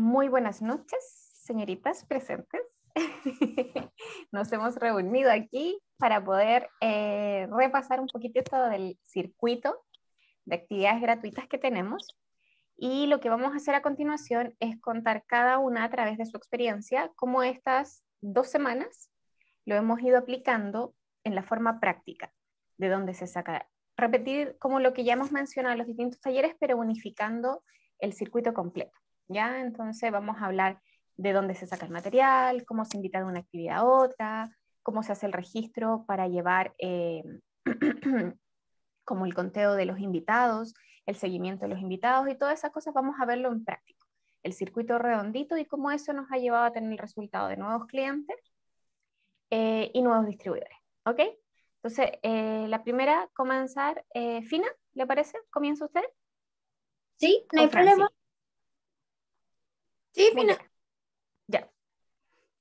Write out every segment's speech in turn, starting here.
Muy buenas noches, señoritas presentes. Nos hemos reunido aquí para poder eh, repasar un poquito todo del circuito de actividades gratuitas que tenemos. Y lo que vamos a hacer a continuación es contar cada una a través de su experiencia cómo estas dos semanas lo hemos ido aplicando en la forma práctica, de dónde se saca. Repetir como lo que ya hemos mencionado en los distintos talleres, pero unificando el circuito completo. ¿ya? Entonces vamos a hablar de dónde se saca el material, cómo se invita de una actividad a otra, cómo se hace el registro para llevar eh, como el conteo de los invitados, el seguimiento de los invitados y todas esas cosas vamos a verlo en práctico. El circuito redondito y cómo eso nos ha llevado a tener el resultado de nuevos clientes eh, y nuevos distribuidores. Entonces, eh, la primera, comenzar. Fina, ¿le parece? ¿Comienza usted? Sí, no hay problema. Sí, Fina. Ya.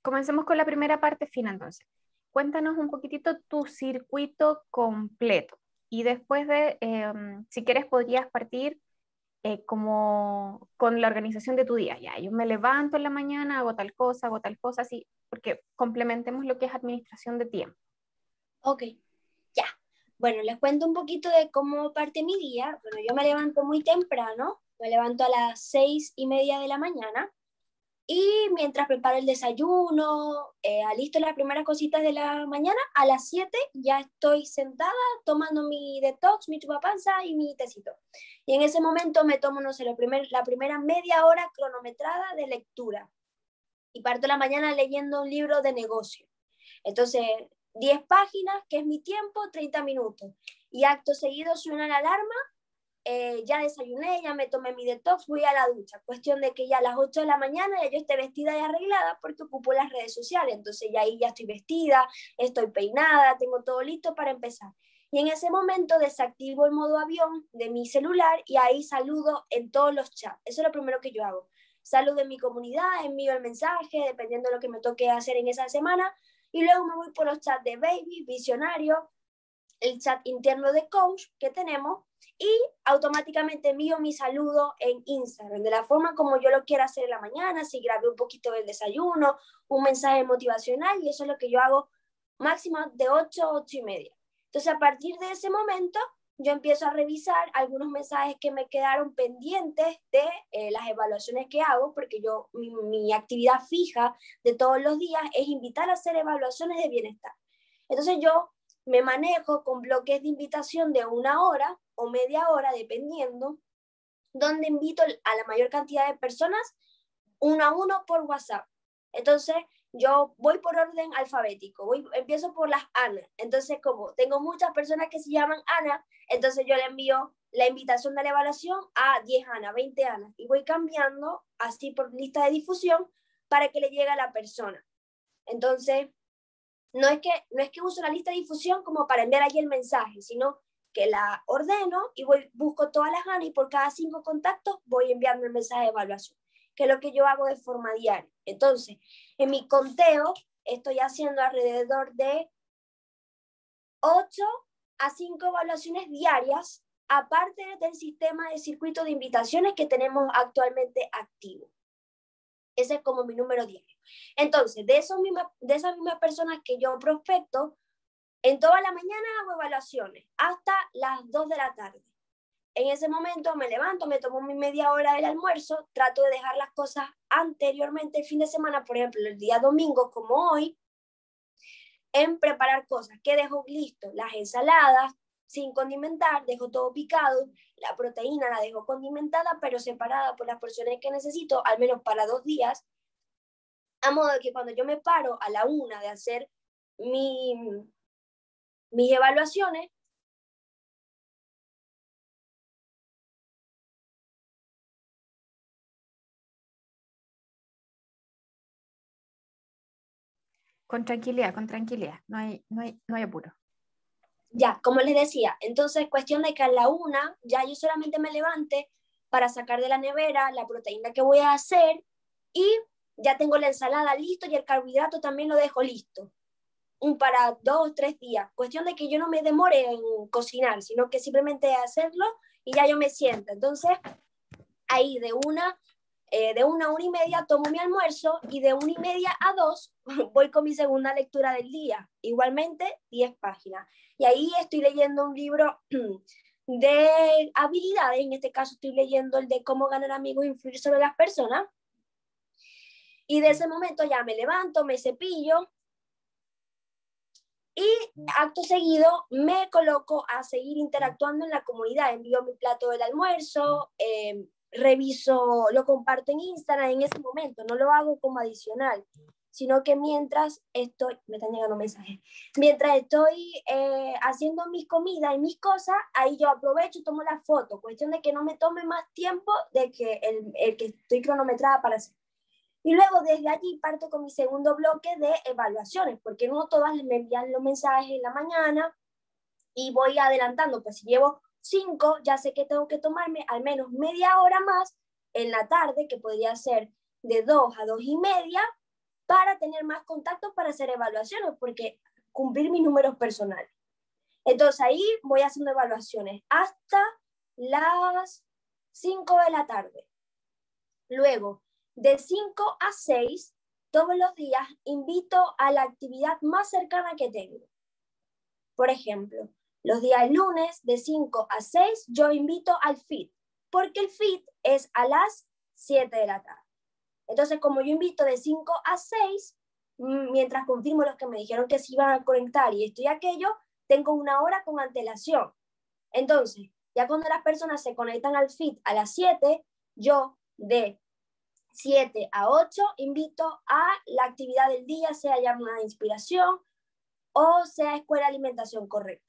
Comencemos con la primera parte, Fina, entonces. Cuéntanos un poquitito tu circuito completo. Y después de, em, si quieres, podrías partir eh, como con la organización de tu día. Ya, yo me levanto en la mañana, hago tal cosa, hago tal cosa, así, porque complementemos lo que es administración de tiempo. Ok, ya. Bueno, les cuento un poquito de cómo parte mi día. Bueno, yo me levanto muy temprano, me levanto a las seis y media de la mañana. Y mientras preparo el desayuno, eh, alisto las primeras cositas de la mañana, a las 7 ya estoy sentada tomando mi detox, mi chupapanza y mi tecito. Y en ese momento me tomo, no sé, la, la primera media hora cronometrada de lectura. Y parto la mañana leyendo un libro de negocio. Entonces, 10 páginas, que es mi tiempo, 30 minutos. Y acto seguido suena la alarma eh, ya desayuné, ya me tomé mi detox, voy a la ducha. Cuestión de que ya a las 8 de la mañana ya yo esté vestida y arreglada porque ocupo las redes sociales. Entonces ya ahí ya estoy vestida, estoy peinada, tengo todo listo para empezar. Y en ese momento desactivo el modo avión de mi celular y ahí saludo en todos los chats. Eso es lo primero que yo hago. Saludo en mi comunidad, envío el mensaje, dependiendo de lo que me toque hacer en esa semana. Y luego me voy por los chats de Baby, Visionario, el chat interno de Coach que tenemos y automáticamente envío mi saludo en Instagram, de la forma como yo lo quiera hacer en la mañana, si grabé un poquito del desayuno, un mensaje motivacional, y eso es lo que yo hago máximo de 8 a 8 y media. Entonces, a partir de ese momento, yo empiezo a revisar algunos mensajes que me quedaron pendientes de eh, las evaluaciones que hago, porque yo, mi actividad fija de todos los días es invitar a hacer evaluaciones de bienestar. Entonces, yo me manejo con bloques de invitación de una hora o media hora, dependiendo, donde invito a la mayor cantidad de personas uno a uno por WhatsApp. Entonces, yo voy por orden alfabético, voy, empiezo por las Ana. Entonces, como tengo muchas personas que se llaman Ana, entonces yo le envío la invitación de la evaluación a 10 Ana, 20 Ana, y voy cambiando así por lista de difusión para que le llegue a la persona. Entonces, no es que, no es que uso la lista de difusión como para enviar allí el mensaje, sino que la ordeno y voy, busco todas las ganas y por cada cinco contactos voy enviando el mensaje de evaluación, que es lo que yo hago de forma diaria. Entonces, en mi conteo estoy haciendo alrededor de ocho a 5 evaluaciones diarias, aparte del sistema de circuito de invitaciones que tenemos actualmente activo. Ese es como mi número diario. Entonces, de, esos de esas mismas personas que yo prospecto, en toda la mañana hago evaluaciones hasta las 2 de la tarde. En ese momento me levanto, me tomo mi media hora del almuerzo, trato de dejar las cosas anteriormente el fin de semana, por ejemplo, el día domingo como hoy, en preparar cosas que dejo listo, las ensaladas sin condimentar, dejo todo picado, la proteína la dejo condimentada pero separada por las porciones que necesito, al menos para dos días, a modo de que cuando yo me paro a la una de hacer mi, mis evaluaciones Con tranquilidad, con tranquilidad, no hay, no hay, no apuro. Ya, como les decía, entonces cuestión de que a la una ya yo solamente me levante para sacar de la nevera la proteína que voy a hacer y ya tengo la ensalada listo y el carbohidrato también lo dejo listo un para dos o tres días. Cuestión de que yo no me demore en cocinar, sino que simplemente hacerlo y ya yo me siento. Entonces, ahí de una, eh, de una a una y media tomo mi almuerzo y de una y media a dos voy con mi segunda lectura del día. Igualmente, diez páginas. Y ahí estoy leyendo un libro de habilidades, en este caso estoy leyendo el de cómo ganar amigos e influir sobre las personas. Y de ese momento ya me levanto, me cepillo, y acto seguido me coloco a seguir interactuando en la comunidad. Envío mi plato del almuerzo, em, reviso, lo comparto en Instagram en ese momento, no lo hago como adicional, sino que mientras estoy, me están llegando mensajes, mientras estoy eh, haciendo mis comidas y mis cosas, ahí yo aprovecho y tomo la foto, cuestión de que no me tome más tiempo de que el que estoy cronometrada para hacer. Y luego desde allí parto con mi segundo bloque de evaluaciones, porque no todas me envían los mensajes en la mañana y voy adelantando, pues si llevo cinco, ya sé que tengo que tomarme al menos media hora más en la tarde, que podría ser de dos a dos y media, para tener más contactos para hacer evaluaciones, porque cumplir mis números personales. Entonces ahí voy haciendo evaluaciones hasta las cinco de la tarde. Luego, de 5 a 6, todos los días invito a la actividad más cercana que tengo. Por ejemplo, los días lunes de 5 a 6 yo invito al FIT, porque el FIT es a las 7 de la tarde. Entonces, como yo invito de 5 a 6, mm, mientras confirmo los que me dijeron que se iban a conectar y estoy aquello, tengo una hora con antelación. Entonces, ya cuando las personas se conectan al FIT a las 7, yo de 7 a 8 invito a la actividad del día, sea llamada de inspiración o sea escuela alimentación correcta.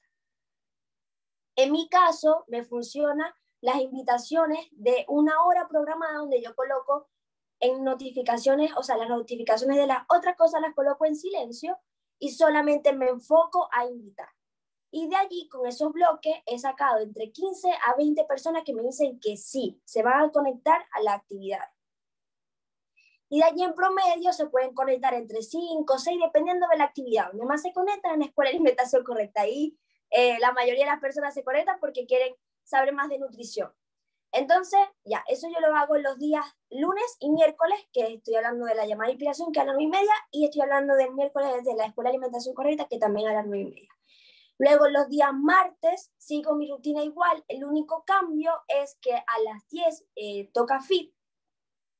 En mi caso, me funcionan las invitaciones de una hora programada donde yo coloco en notificaciones, o sea, las notificaciones de las otras cosas las coloco en silencio y solamente me enfoco a invitar. Y de allí, con esos bloques, he sacado entre 15 a 20 personas que me dicen que sí, se van a conectar a la actividad. Y de allí en promedio se pueden conectar entre 5 o 6, dependiendo de la actividad. Donde más se conectan en la escuela de alimentación correcta. Ahí eh, la mayoría de las personas se conectan porque quieren saber más de nutrición. Entonces, ya, eso yo lo hago los días lunes y miércoles, que estoy hablando de la llamada de inspiración, que a las 9 y media, y estoy hablando del miércoles de la escuela de alimentación correcta, que también a las 9 y media. Luego, los días martes, sigo mi rutina igual. El único cambio es que a las 10 eh, toca fit,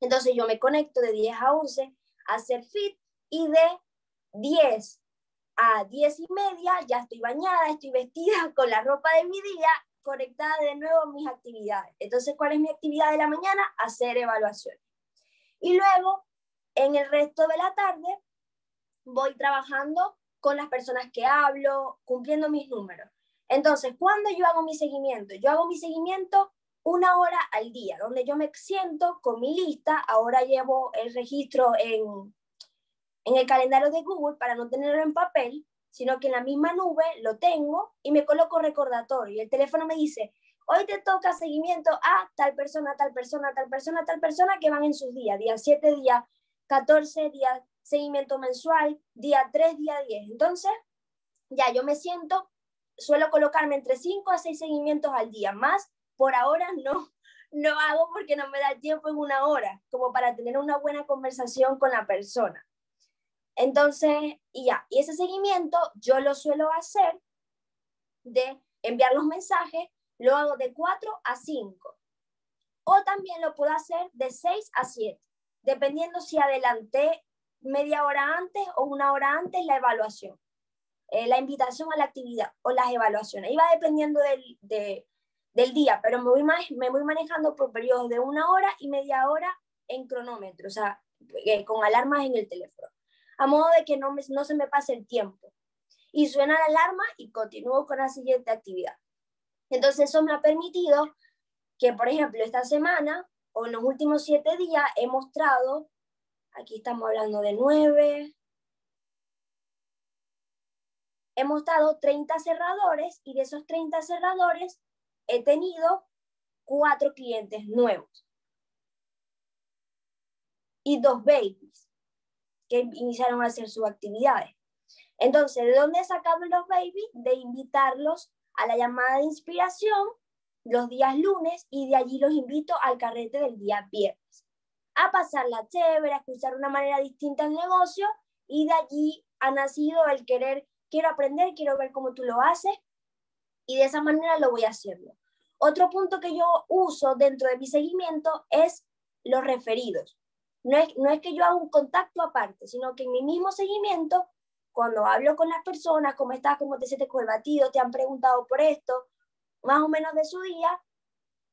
entonces yo me conecto de 10 a 11 a hacer fit y de 10 a 10 y media ya estoy bañada, estoy vestida con la ropa de mi día, conectada de nuevo a mis actividades. Entonces, ¿cuál es mi actividad de la mañana? Hacer evaluaciones. Y luego, en el resto de la tarde, voy trabajando con las personas que hablo, cumpliendo mis números. Entonces, ¿cuándo yo hago mi seguimiento? Yo hago mi seguimiento una hora al día, donde yo me siento con mi lista, ahora llevo el registro en, el calendario de Google para no tenerlo en papel, sino que en la misma nube lo tengo y me coloco recordatorio. Y el teléfono me dice, hoy te toca seguimiento a tal persona, tal persona, tal persona, tal persona que van en sus días, día 7, día 14, día seguimiento mensual, día 3, día 10. Entonces, ya yo me siento, suelo colocarme entre 5 a 6 seguimientos al día, más por ahora no, no hago porque no me da tiempo en una hora, como para tener una buena conversación con la persona. Entonces, y ya, y ese seguimiento yo lo suelo hacer de enviar los mensajes, lo hago de 4 a 5. O también lo puedo hacer de 6 a 7, dependiendo si adelanté media hora antes o una hora antes la evaluación, eh, la invitación a la actividad o las evaluaciones. va dependiendo del, de, del día, pero me voy, me voy manejando por periodos de una hora y media hora en cronómetro, o sea, eh, con alarmas en el teléfono, a modo de que no, no se me pase el tiempo. Y suena la alarma y continúo con la siguiente actividad. Entonces eso me ha permitido que, por ejemplo, esta semana o en los últimos siete días he mostrado, aquí estamos hablando de nueve, he mostrado 30 cerradores y de esos 30 cerradores he tenido cuatro clientes nuevos y dos babies que iniciaron a hacer sus actividades. Entonces, ¿de dónde sacamos los babies? De invitarlos a la llamada de inspiración los días lunes y de allí los invito al carrete del día viernes. A pasar la chévere, a escuchar una manera distinta el negocio y de allí ha nacido el querer, quiero aprender, quiero ver cómo tú lo haces y de esa manera lo voy a haciendo. Otro punto que yo uso dentro de mi seguimiento es los referidos. No es, no es que yo haga un contacto aparte, sino que en mi mismo seguimiento, cuando hablo con las personas, cómo estás, cómo te sientes con el batido, te han preguntado por esto, más o menos de su día,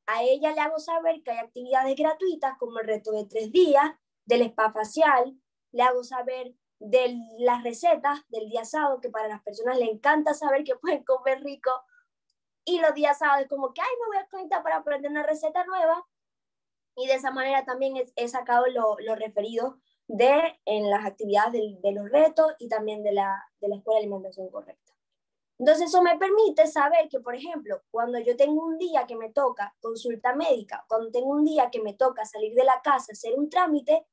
a ella le hago saber que hay actividades gratuitas como el reto de tres días, del spa facial, le hago saber de las recetas del día sábado, que para las personas le encanta saber que pueden comer rico y los días sábados como que, ay, me voy a conectar para aprender una receta nueva. Y de esa manera también he, sacado lo, referidos referido de en las actividades de, los retos y también de la, de la escuela de alimentación correcta. Entonces eso me permite saber que, por ejemplo, cuando yo tengo un día que me toca consulta médica, cuando tengo un día que me toca salir de la casa, hacer un trámite,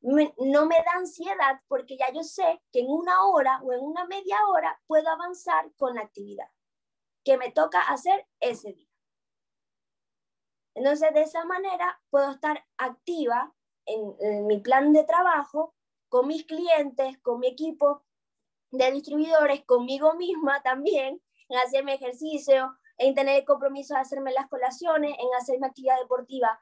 no me da ansiedad porque ya yo sé que en una hora o en una media hora puedo avanzar con la actividad que me toca hacer ese día. Entonces, de esa manera puedo estar activa en, mi plan de trabajo, con mis clientes, con mi equipo de distribuidores, conmigo misma también, en hacerme ejercicio, en tener el compromiso de hacerme las colaciones, en hacerme actividad deportiva.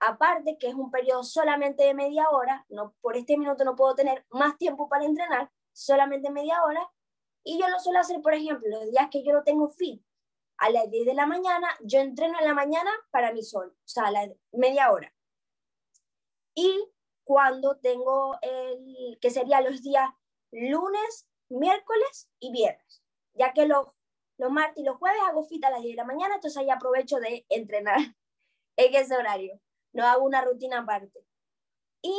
Aparte, que es un periodo solamente de media hora, no, por este minuto no puedo tener más tiempo para entrenar, solamente media hora, y yo lo suelo hacer, por ejemplo, los días que yo no tengo fit, a las 10 de la mañana, yo entreno en la mañana para mi sol, o sea, a la media hora. Y cuando tengo el, que sería los días lunes, miércoles y viernes, ya que los, los martes y los jueves hago fit a las 10 de la mañana, entonces ahí aprovecho de entrenar en ese horario, no hago una rutina aparte. Y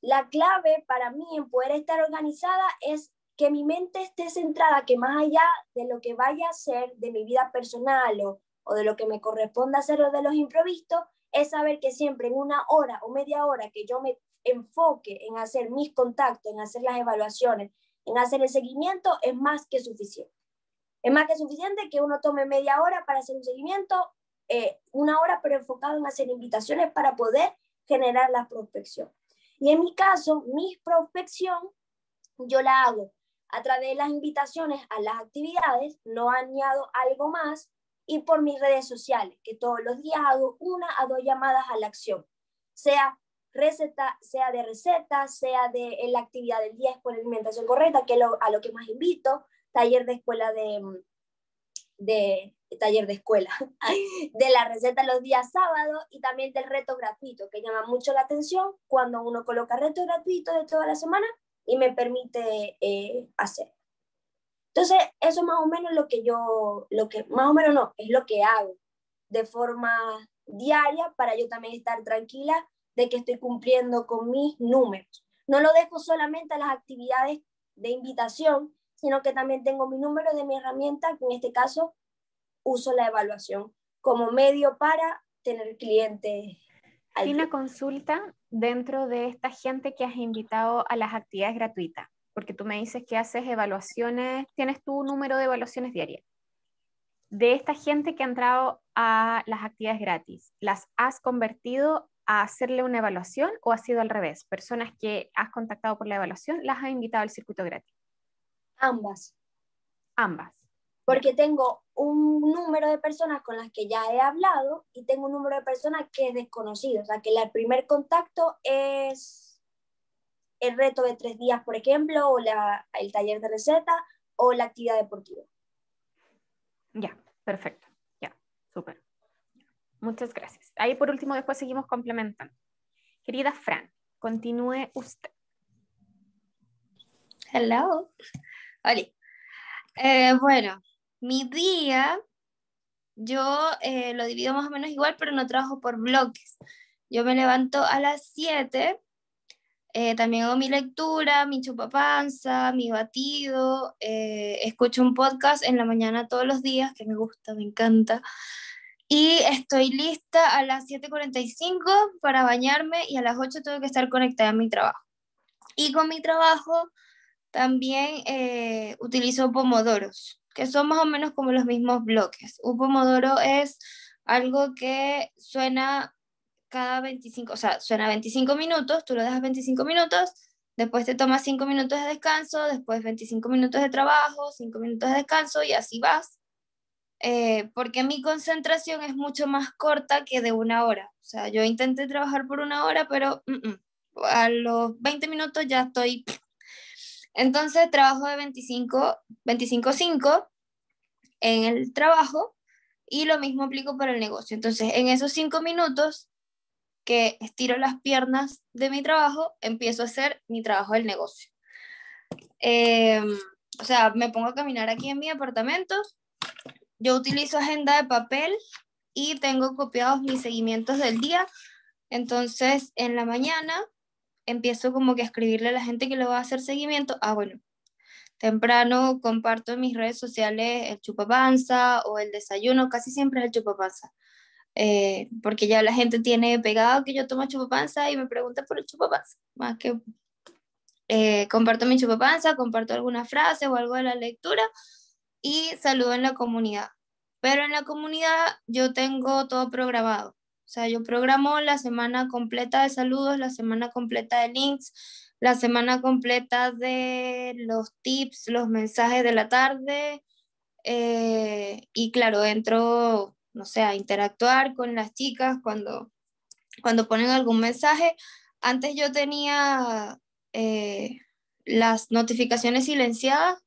la clave para mí en poder estar organizada es que mi mente esté centrada, que más allá de lo que vaya a ser de mi vida personal o, de lo que me corresponda hacer de los improvisos, es saber que siempre en una hora o media hora que yo me enfoque en hacer mis contactos, en hacer las evaluaciones, en hacer el seguimiento, es más que suficiente. Es más que suficiente que uno tome media hora para hacer un seguimiento, eh, una hora pero enfocado en hacer invitaciones para poder generar la prospección. Y en mi caso, mi prospección yo la hago a través de las invitaciones a las actividades, no añado algo más y por mis redes sociales, que todos los días hago una a dos llamadas a la acción, sea receta, sea de receta, sea de la actividad del día es por alimentación correcta, que es a lo que más invito, taller de escuela de, de taller de escuela, de la receta los días sábados y también del reto gratuito, que llama mucho la atención cuando uno coloca reto gratuito de toda la semana y me permite eh, hacer. Entonces, eso más o menos lo que yo, lo que más o menos no, es lo que hago de forma diaria para yo también estar tranquila de que estoy cumpliendo con mis números. No lo dejo solamente a las actividades de invitación, sino que también tengo mi número de mi herramienta, en este caso uso la evaluación como medio para tener clientes hay una consulta dentro de esta gente que has invitado a las actividades gratuitas, porque tú me dices que haces evaluaciones, tienes tu número de evaluaciones diarias. De esta gente que ha entrado a las actividades gratis, ¿las has convertido a hacerle una evaluación o ha sido al revés? Personas que has contactado por la evaluación, ¿las has invitado al circuito gratis? Ambas. Ambas porque tengo un número de personas con las que ya he hablado y tengo un número de personas que es desconocido. O sea, que el primer contacto es el reto de tres días, por ejemplo, o el taller de receta o la actividad deportiva. Ya, perfecto. Ya, súper. Muchas gracias. Ahí por último, después seguimos complementando. Querida Fran, continúe usted. Hello. Hola. Eh, bueno, mi día, yo eh, lo divido más o menos igual, pero no trabajo por bloques. Yo me levanto a las 7, eh, también hago mi lectura, mi chupapanza, mi batido, eh, escucho un podcast en la mañana todos los días, que me gusta, me encanta. Y estoy lista a las 7.45 para bañarme y a las 8 tengo que estar conectada a mi trabajo. Y con mi trabajo también utilizo pomodoros que son más o menos como los mismos bloques. Un pomodoro es algo que suena cada 25, o sea, suena 25 minutos, tú lo dejas 25 minutos, después te tomas 5 minutos de descanso, después 25 minutos de trabajo, 5 minutos de descanso y así vas. Eh, porque mi concentración es mucho más corta que de una hora. O sea, yo intenté trabajar por una hora, pero mm, mm, a los 20 minutos ya estoy entonces trabajo de 25, 25-5 en el trabajo y lo mismo aplico para el negocio. Entonces en esos cinco minutos que estiro las piernas de mi trabajo, empiezo a hacer mi trabajo del negocio. Em, o sea, me pongo a caminar aquí en mi apartamento. Yo utilizo agenda de papel y tengo copiados mis seguimientos del día. Entonces, en la mañana empiezo como que a escribirle a la gente que le va a hacer seguimiento, ah, bueno, temprano comparto en mis redes sociales el chupapanza o el desayuno, casi siempre es el chupapanza. Eh, porque ya la gente tiene pegado que yo tomo chupapanza y me pregunta por el chupapanza, más que eh, comparto mi chupapanza, comparto alguna frase o algo de la lectura y saludo en la comunidad. Pero en la comunidad yo tengo todo programado. O sea, yo programo la semana completa de saludos, la semana completa de links, la semana completa de los tips, los mensajes de la tarde. Eh, y claro, entro, no sé, interactuar con las chicas cuando, cuando ponen algún mensaje. Antes yo tenía eh, las notificaciones silenciadas,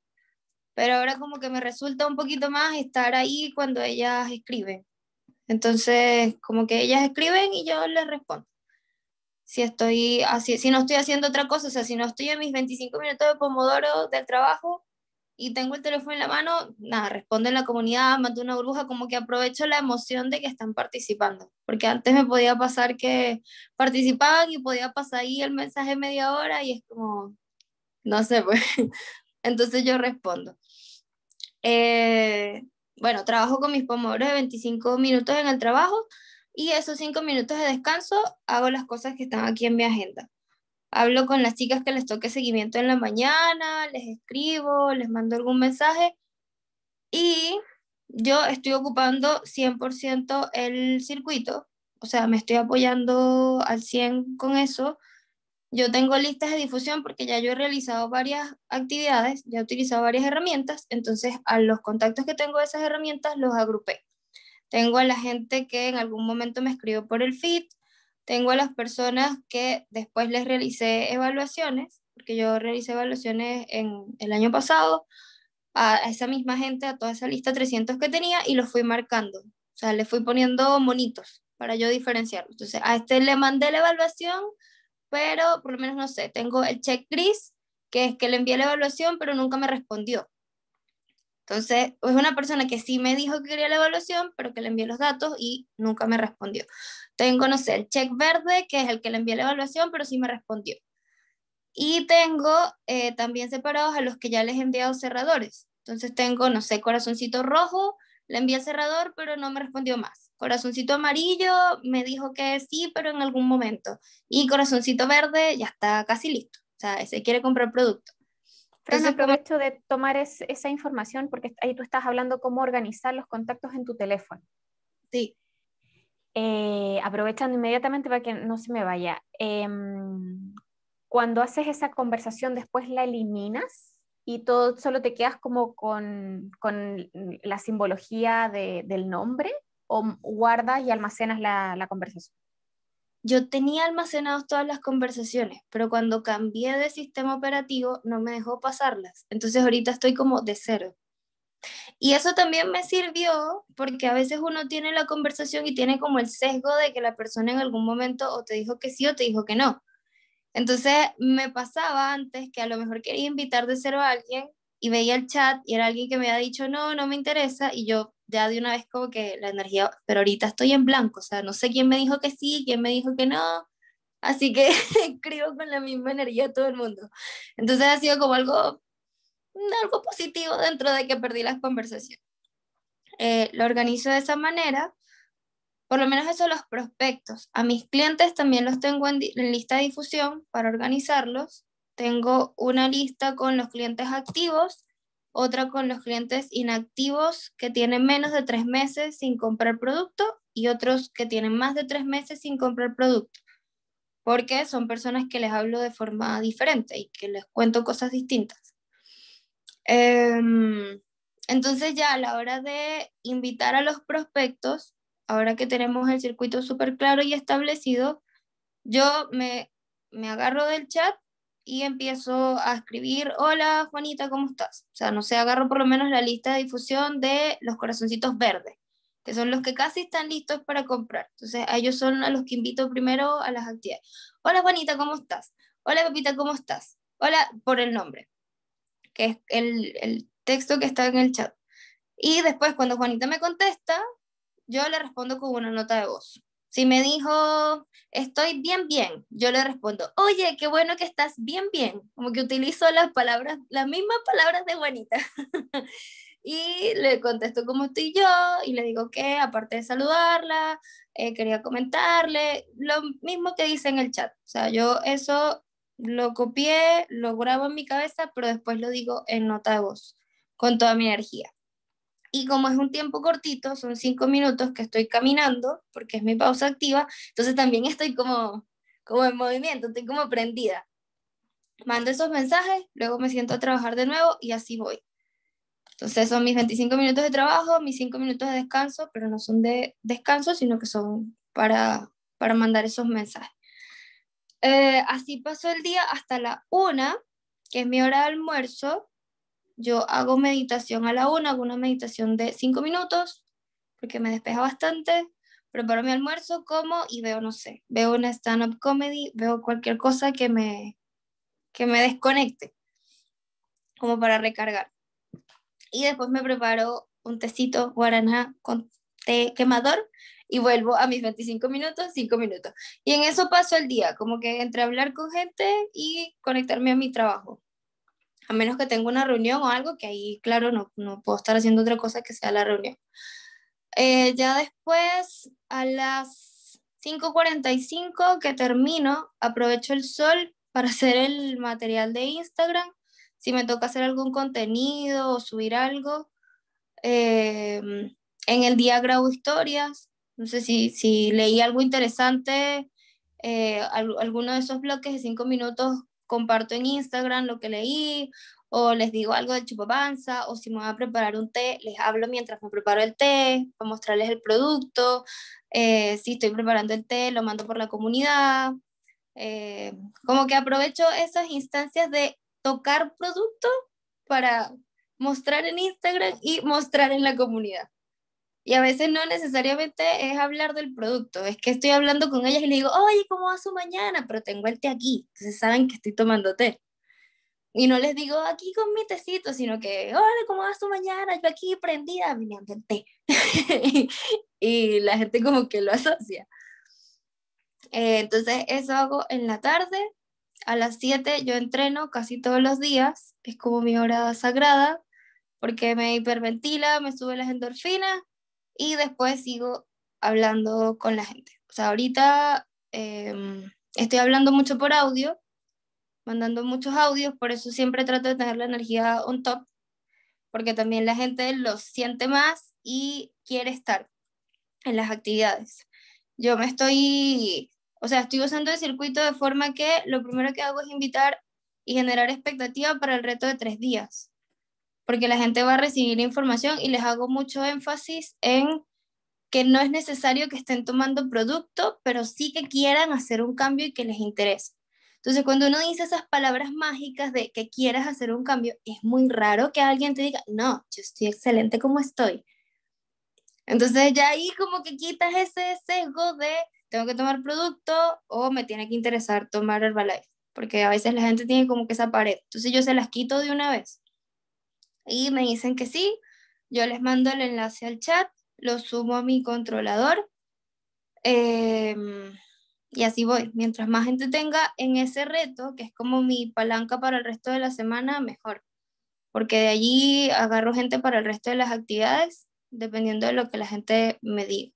pero ahora como que me resulta un poquito más estar ahí cuando ellas escriben. Entonces, como que ellas escriben y yo les respondo. Si, estoy así, si no estoy haciendo otra cosa, o sea, si no estoy en mis 25 minutos de pomodoro del trabajo y tengo el teléfono en la mano, nada, respondo en la comunidad, mando una burbuja, como que aprovecho la emoción de que están participando. Porque antes me podía pasar que participaban y podía pasar ahí el mensaje media hora y es como, no sé, pues. Entonces yo respondo. Eh, bueno, trabajo con mis pomodores de 25 minutos en el trabajo y esos 5 minutos de descanso hago las cosas que están aquí en mi agenda. Hablo con las chicas que les toque seguimiento en la mañana, les escribo, les mando algún mensaje y yo estoy ocupando 100% el circuito, o sea, me estoy apoyando al 100 con eso yo tengo listas de difusión porque ya yo he realizado varias actividades, ya he utilizado varias herramientas, entonces a los contactos que tengo de esas herramientas los agrupé. Tengo a la gente que en algún momento me escribió por el feed, tengo a las personas que después les realicé evaluaciones, porque yo realicé evaluaciones en el año pasado, a esa misma gente, a toda esa lista 300 que tenía y los fui marcando. O sea, les fui poniendo monitos para yo diferenciarlos. Entonces, a este le mandé la evaluación pero por lo menos no sé, tengo el check gris, que es que le envié la evaluación, pero nunca me respondió. Entonces, es una persona que sí me dijo que quería la evaluación, pero que le envié los datos y nunca me respondió. Tengo, no sé, el check verde, que es el que le envié la evaluación, pero sí me respondió. Y tengo eh, también separados a los que ya les he enviado cerradores. Entonces tengo, no sé, corazoncito rojo, le envié el cerrador, pero no me respondió más. Corazoncito amarillo me dijo que sí, pero en algún momento. Y corazoncito verde ya está casi listo. O sea, se quiere comprar producto. Entonces, aprovecho de tomar esa información porque ahí tú estás hablando cómo organizar los contactos en tu teléfono. Sí. Eh, aprovechando inmediatamente para que no se me vaya. Em, cuando haces esa conversación, después la eliminas y todo solo te quedas como con, con la simbología del nombre o guardas y almacenas la, conversación? Yo tenía almacenadas todas las conversaciones, pero cuando cambié de sistema operativo no me dejó pasarlas. Entonces ahorita estoy como de cero. Y eso también me sirvió porque a veces uno tiene la conversación y tiene como el sesgo de que la persona en algún momento o te dijo que sí o te dijo que no. Entonces me pasaba antes que a lo mejor quería invitar de cero a alguien y veía el chat y era alguien que me había dicho no, no me interesa y yo ya de una vez como que la energía, pero ahorita estoy en blanco, o sea, no sé quién me dijo que sí, quién me dijo que no, así que escribo con la misma energía todo el mundo. Entonces ha sido como algo, mm, algo positivo dentro de que perdí las conversaciones. Eh, lo organizo de esa manera, por lo menos eso los prospectos. A mis clientes también los tengo en, en lista de difusión para organizarlos. Tengo una lista con los clientes activos otra con los clientes inactivos que tienen menos de tres meses sin comprar producto y otros que tienen más de tres meses sin comprar producto, porque son personas que les hablo de forma diferente y que les cuento cosas distintas. Em, entonces ya a la hora de invitar a los prospectos, ahora que tenemos el circuito súper claro y establecido, yo me agarro del chat y empiezo a escribir, hola Juanita, ¿cómo estás? O sea, no sé, agarro por lo menos la lista de difusión de los corazoncitos verdes, que son los que casi están listos para comprar. Entonces, ellos son a los que invito primero a las actividades. Hola Juanita, ¿cómo estás? Hola Pepita, ¿cómo estás? Hola por el nombre, que es el, el texto que está en el chat. Y después, cuando Juanita me contesta, yo le respondo con una nota de voz. Si me dijo, estoy bien, bien, yo le respondo, oye, qué bueno que estás bien, bien. Como que utilizo las palabras, las mismas palabras de Juanita. y le contesto cómo estoy yo y le digo que, aparte de saludarla, eh, quería comentarle lo mismo que dice en el chat. O sea, yo eso lo copié, lo grabo en mi cabeza, pero después lo digo en nota de voz, con toda mi energía y como es un tiempo cortito, son cinco minutos que estoy caminando, porque es mi pausa activa, entonces también estoy como, como en movimiento, estoy como prendida. Mando esos mensajes, luego me siento a trabajar de nuevo y así voy. Entonces son mis 25 minutos de trabajo, mis cinco minutos de descanso, pero no son de descanso, sino que son para, para mandar esos mensajes. Eh, así pasó el día hasta la una que es mi hora de almuerzo, yo hago meditación a la una, hago una meditación de cinco minutos, porque me despeja bastante. Preparo mi almuerzo, como y veo, no sé, veo una stand-up comedy, veo cualquier cosa que me, que me desconecte, como para recargar. Y después me preparo un tecito guaraná con té quemador y vuelvo a mis 25 minutos, 5 minutos. Y en eso paso el día, como que entre hablar con gente y conectarme a mi trabajo a menos que tenga una reunión o algo, que ahí, claro, no, no puedo estar haciendo otra cosa que sea la reunión. Eh, ya después, a las 5.45 que termino, aprovecho el sol para hacer el material de Instagram. Si me toca hacer algún contenido o subir algo. Em, en el día grabo historias. No sé si, si leí algo interesante, eh, alguno de esos bloques de cinco minutos comparto en Instagram lo que leí o les digo algo del chupapanza o si me voy a preparar un té, les hablo mientras me preparo el té para mostrarles el producto. Eh, si estoy preparando el té, lo mando por la comunidad. Eh, como que aprovecho esas instancias de tocar producto para mostrar en Instagram y mostrar en la comunidad. Y a veces no necesariamente es hablar del producto, es que estoy hablando con ellas y les digo, oye, ¿cómo va su mañana? Pero tengo el té aquí, entonces saben que estoy tomando té. Y no les digo aquí con mi tecito, sino que, oye, ¿cómo va su mañana? Yo aquí prendida mirando el té. y, la gente como que lo asocia. Eh, entonces eso hago en la tarde. A las 7 yo entreno casi todos los días, es como mi hora sagrada, porque me hiperventila, me sube las endorfinas y después sigo hablando con la gente. O sea, ahorita em, estoy hablando mucho por audio, mandando muchos audios, por eso siempre trato de tener la energía on top, porque también la gente lo siente más y quiere estar en las actividades. Yo me estoy, o sea, estoy usando el circuito de forma que lo primero que hago es invitar y generar expectativa para el reto de tres días porque la gente va a recibir información y les hago mucho énfasis en que no es necesario que estén tomando producto, pero sí que quieran hacer un cambio y que les interese. Entonces, cuando uno dice esas palabras mágicas de que quieras hacer un cambio, es muy raro que alguien te diga, no, yo estoy excelente como estoy. Entonces, ya ahí como que quitas ese sesgo de tengo que tomar producto o me tiene que interesar tomar Herbalife, porque a veces la gente tiene como que esa pared. Entonces, yo se las quito de una vez y me dicen que sí. Yo les mando el enlace al chat, lo sumo a mi controlador em, y así voy. Mientras más gente tenga en ese reto, que es como mi palanca para el resto de la semana, mejor. Porque de allí agarro gente para el resto de las actividades, dependiendo de lo que la gente me diga.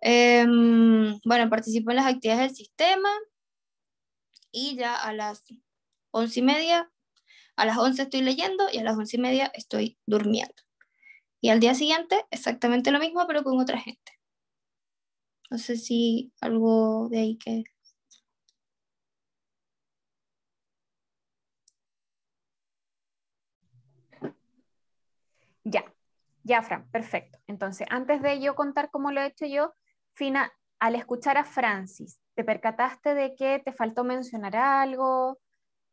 Em, bueno, participo en las actividades del sistema y ya a las once y media a las 11 estoy leyendo y a las 11 y media estoy durmiendo. Y al día siguiente exactamente lo mismo, pero con otra gente. No sé si algo de ahí que... Ya, ya, Fran, perfecto. Entonces, antes de yo contar cómo lo he hecho yo, Fina, al escuchar a Francis, ¿te percataste de que te faltó mencionar algo?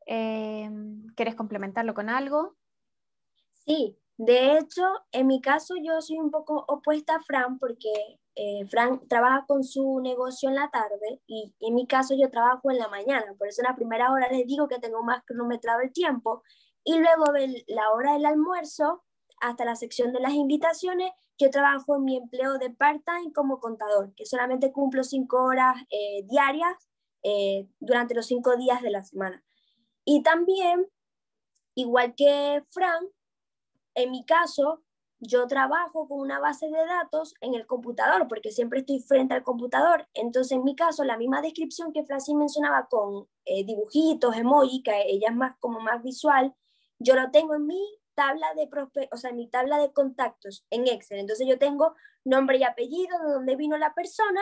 Em, ¿Quieres complementarlo con algo? Sí, de hecho, en mi caso yo soy un poco opuesta a Fran porque eh, Fran trabaja con su negocio en la tarde y, en mi caso yo trabajo en la mañana. Por eso en la primera hora les digo que tengo más cronometrado el tiempo y luego de la hora del almuerzo hasta la sección de las invitaciones, yo trabajo en mi empleo de part-time como contador, que solamente cumplo cinco horas eh, diarias eh, durante los cinco días de la semana. Y también, igual que Fran, en mi caso, yo trabajo con una base de datos en el computador, porque siempre estoy frente al computador. Entonces, en mi caso, la misma descripción que Francis mencionaba con eh, dibujitos, emoji, que ella es más como más visual, yo lo tengo en mi tabla de o sea, en mi tabla de contactos en Excel. Entonces, yo tengo nombre y apellido, de dónde vino la persona,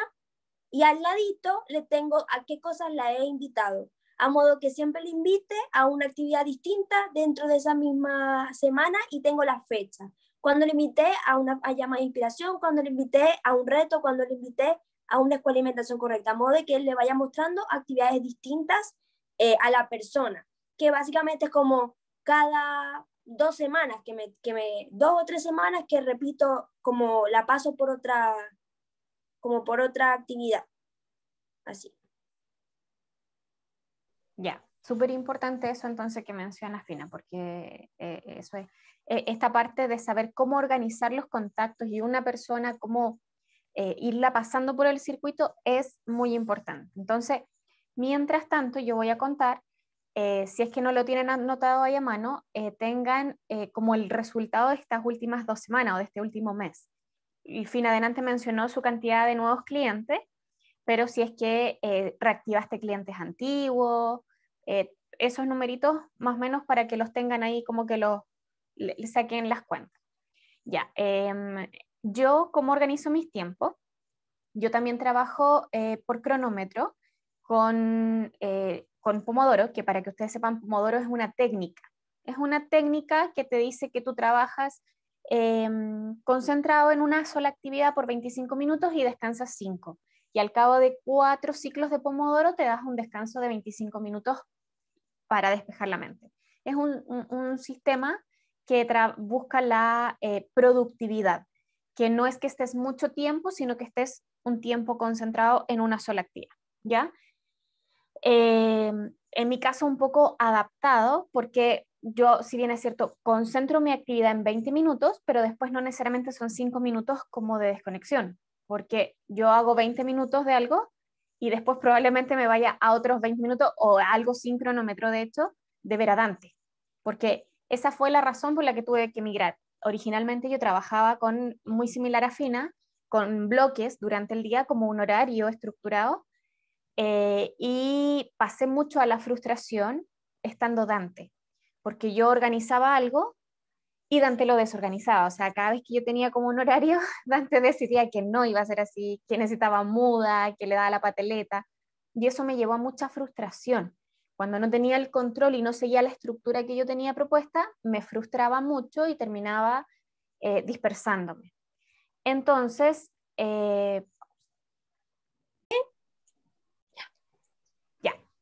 y al ladito le tengo a qué cosas la he invitado a modo que siempre le invite a una actividad distinta dentro de esa misma semana y tengo la fecha. Cuando le invité a una llamada llama de inspiración, cuando le invité a un reto, cuando le invité a una escuela de alimentación correcta, a modo de que él le vaya mostrando actividades distintas eh, a la persona, que básicamente es como cada dos semanas, que me, que me, dos o tres semanas que repito, como la paso por otra, como por otra actividad. Así. Ya, súper importante eso entonces que mencionas, Fina, porque eh, eso es eh, esta parte de saber cómo organizar los contactos y una persona, cómo eh, irla pasando por el circuito es muy importante. Entonces, mientras tanto, yo voy a contar, si es que no lo tienen anotado ahí a mano, tengan como el resultado de estas últimas dos semanas o de este último mes. Y Fina adelante mencionó su cantidad de nuevos clientes pero si es que eh, reactivaste clientes antiguos, eh, esos numeritos más o menos para que los tengan ahí como que los saquen las cuentas. Ya, em, yo cómo organizo mis tiempos, yo también trabajo eh, por cronómetro con, eh, con Pomodoro, que para que ustedes sepan, Pomodoro es una técnica. Es una técnica que te dice que tú trabajas em, concentrado en una sola actividad por 25 minutos y descansas 5 y al cabo de cuatro ciclos de Pomodoro te das un descanso de 25 minutos para despejar la mente. Es un, sistema que busca la eh, productividad, que no es que estés mucho tiempo, sino que estés un tiempo concentrado en una sola actividad, ¿ya? Eh, en mi caso un poco adaptado, porque yo, si bien es cierto, concentro mi actividad en 20 minutos, pero después no necesariamente son 5 minutos como de desconexión, porque yo hago 20 minutos de algo y después probablemente me vaya a otros 20 minutos o algo sin cronómetro, de hecho, de ver a Dante, porque esa fue la razón por la que tuve que emigrar. Originalmente yo trabajaba con muy similar a Fina, con bloques durante el día como un horario estructurado eh, y pasé mucho a la frustración estando Dante, porque yo organizaba algo y Dante lo desorganizaba, o sea, cada vez que yo tenía como un horario, Dante decidía que no iba a ser así, que necesitaba muda, que le daba la pateleta. Y eso me llevó a mucha frustración. Cuando no tenía el control y no seguía la estructura que yo tenía propuesta, me frustraba mucho y terminaba eh, dispersándome. Entonces, eh,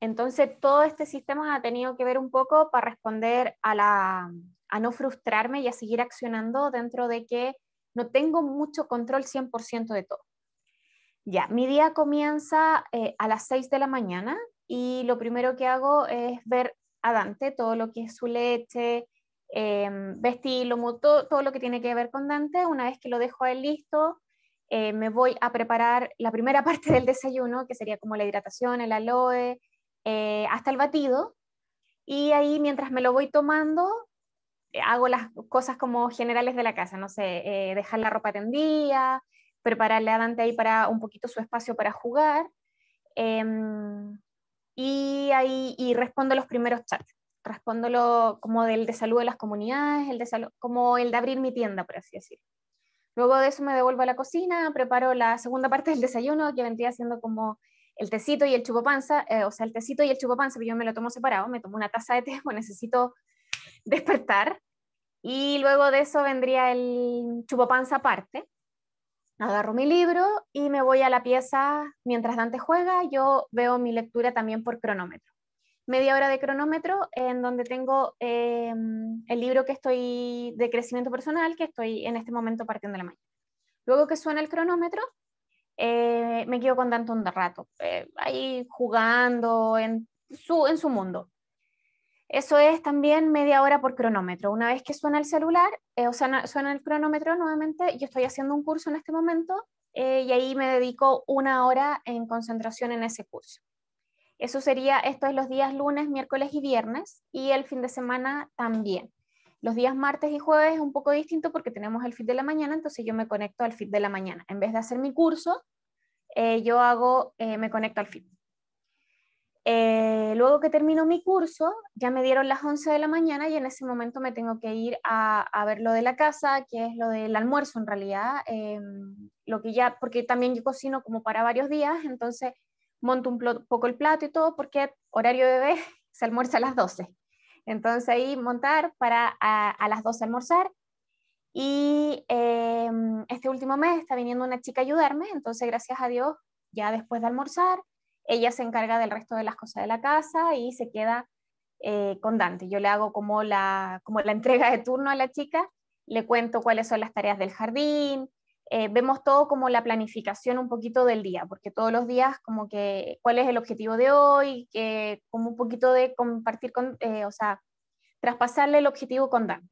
Entonces, todo este sistema ha tenido que ver un poco para responder a la, a no frustrarme y a seguir accionando dentro de que no tengo mucho control 100% de todo. Ya, mi día comienza eh, a las 6 de la mañana y lo primero que hago es ver a Dante, todo lo que es su leche, eh, vestirlo, todo, lo que tiene que ver con Dante. Una vez que lo dejo ahí listo, eh, me voy a preparar la primera parte del desayuno, que sería como la hidratación, el aloe, eh, hasta el batido. Y ahí mientras me lo voy tomando, hago las cosas como generales de la casa, no sé, eh, dejar la ropa tendida, prepararle a Dante ahí para un poquito su espacio para jugar. Em, y ahí y respondo los primeros chats. Respondo lo, como del de salud de las comunidades, el de como el de abrir mi tienda, por así decir Luego de eso me devuelvo a la cocina, preparo la segunda parte del desayuno, que vendría siendo como el tecito y el chupopanza, eh, o sea, el tecito y el chupopanza, pero yo me lo tomo separado, me tomo una taza de té, o necesito despertar. Y luego de eso vendría el chupopanza aparte. Agarro mi libro y me voy a la pieza. Mientras Dante juega, yo veo mi lectura también por cronómetro. Media hora de cronómetro en donde tengo em, el libro que estoy de crecimiento personal, que estoy en este momento partiendo de la mañana. Luego que suena el cronómetro, eh, me quedo con Dante un rato, eh, ahí jugando en su, en su mundo. Eso es también media hora por cronómetro. Una vez que suena el celular, eh, o sea, suena el cronómetro nuevamente, yo estoy haciendo un curso en este momento eh, y ahí me dedico una hora en concentración en ese curso. Eso sería, esto es los días lunes, miércoles y viernes y el fin de semana también. Los días martes y jueves es un poco distinto porque tenemos el feed de la mañana, entonces yo me conecto al feed de la mañana. En vez de hacer mi curso, eh, yo hago, me conecto al feed. Eh, luego que termino mi curso, ya me dieron las 11 de la mañana y en ese momento me tengo que ir a, a ver lo de la casa, que es lo del almuerzo en realidad, em, lo que ya, porque también yo cocino como para varios días, entonces monto un poco el plato y todo, porque horario de bebé se almuerza a las 12. Entonces ahí montar para a, las 12 almorzar. Y em, este último mes está viniendo una chica a ayudarme, entonces gracias a Dios, ya después de almorzar, ella se encarga del resto de las cosas de la casa y se queda eh, con Dante. Yo le hago como la, como la entrega de turno a la chica, le cuento cuáles son las tareas del jardín, eh, vemos todo como la planificación un poquito del día, porque todos los días como que cuál es el objetivo de hoy, que como un poquito de compartir con, eh, o sea, traspasarle el objetivo con Dante.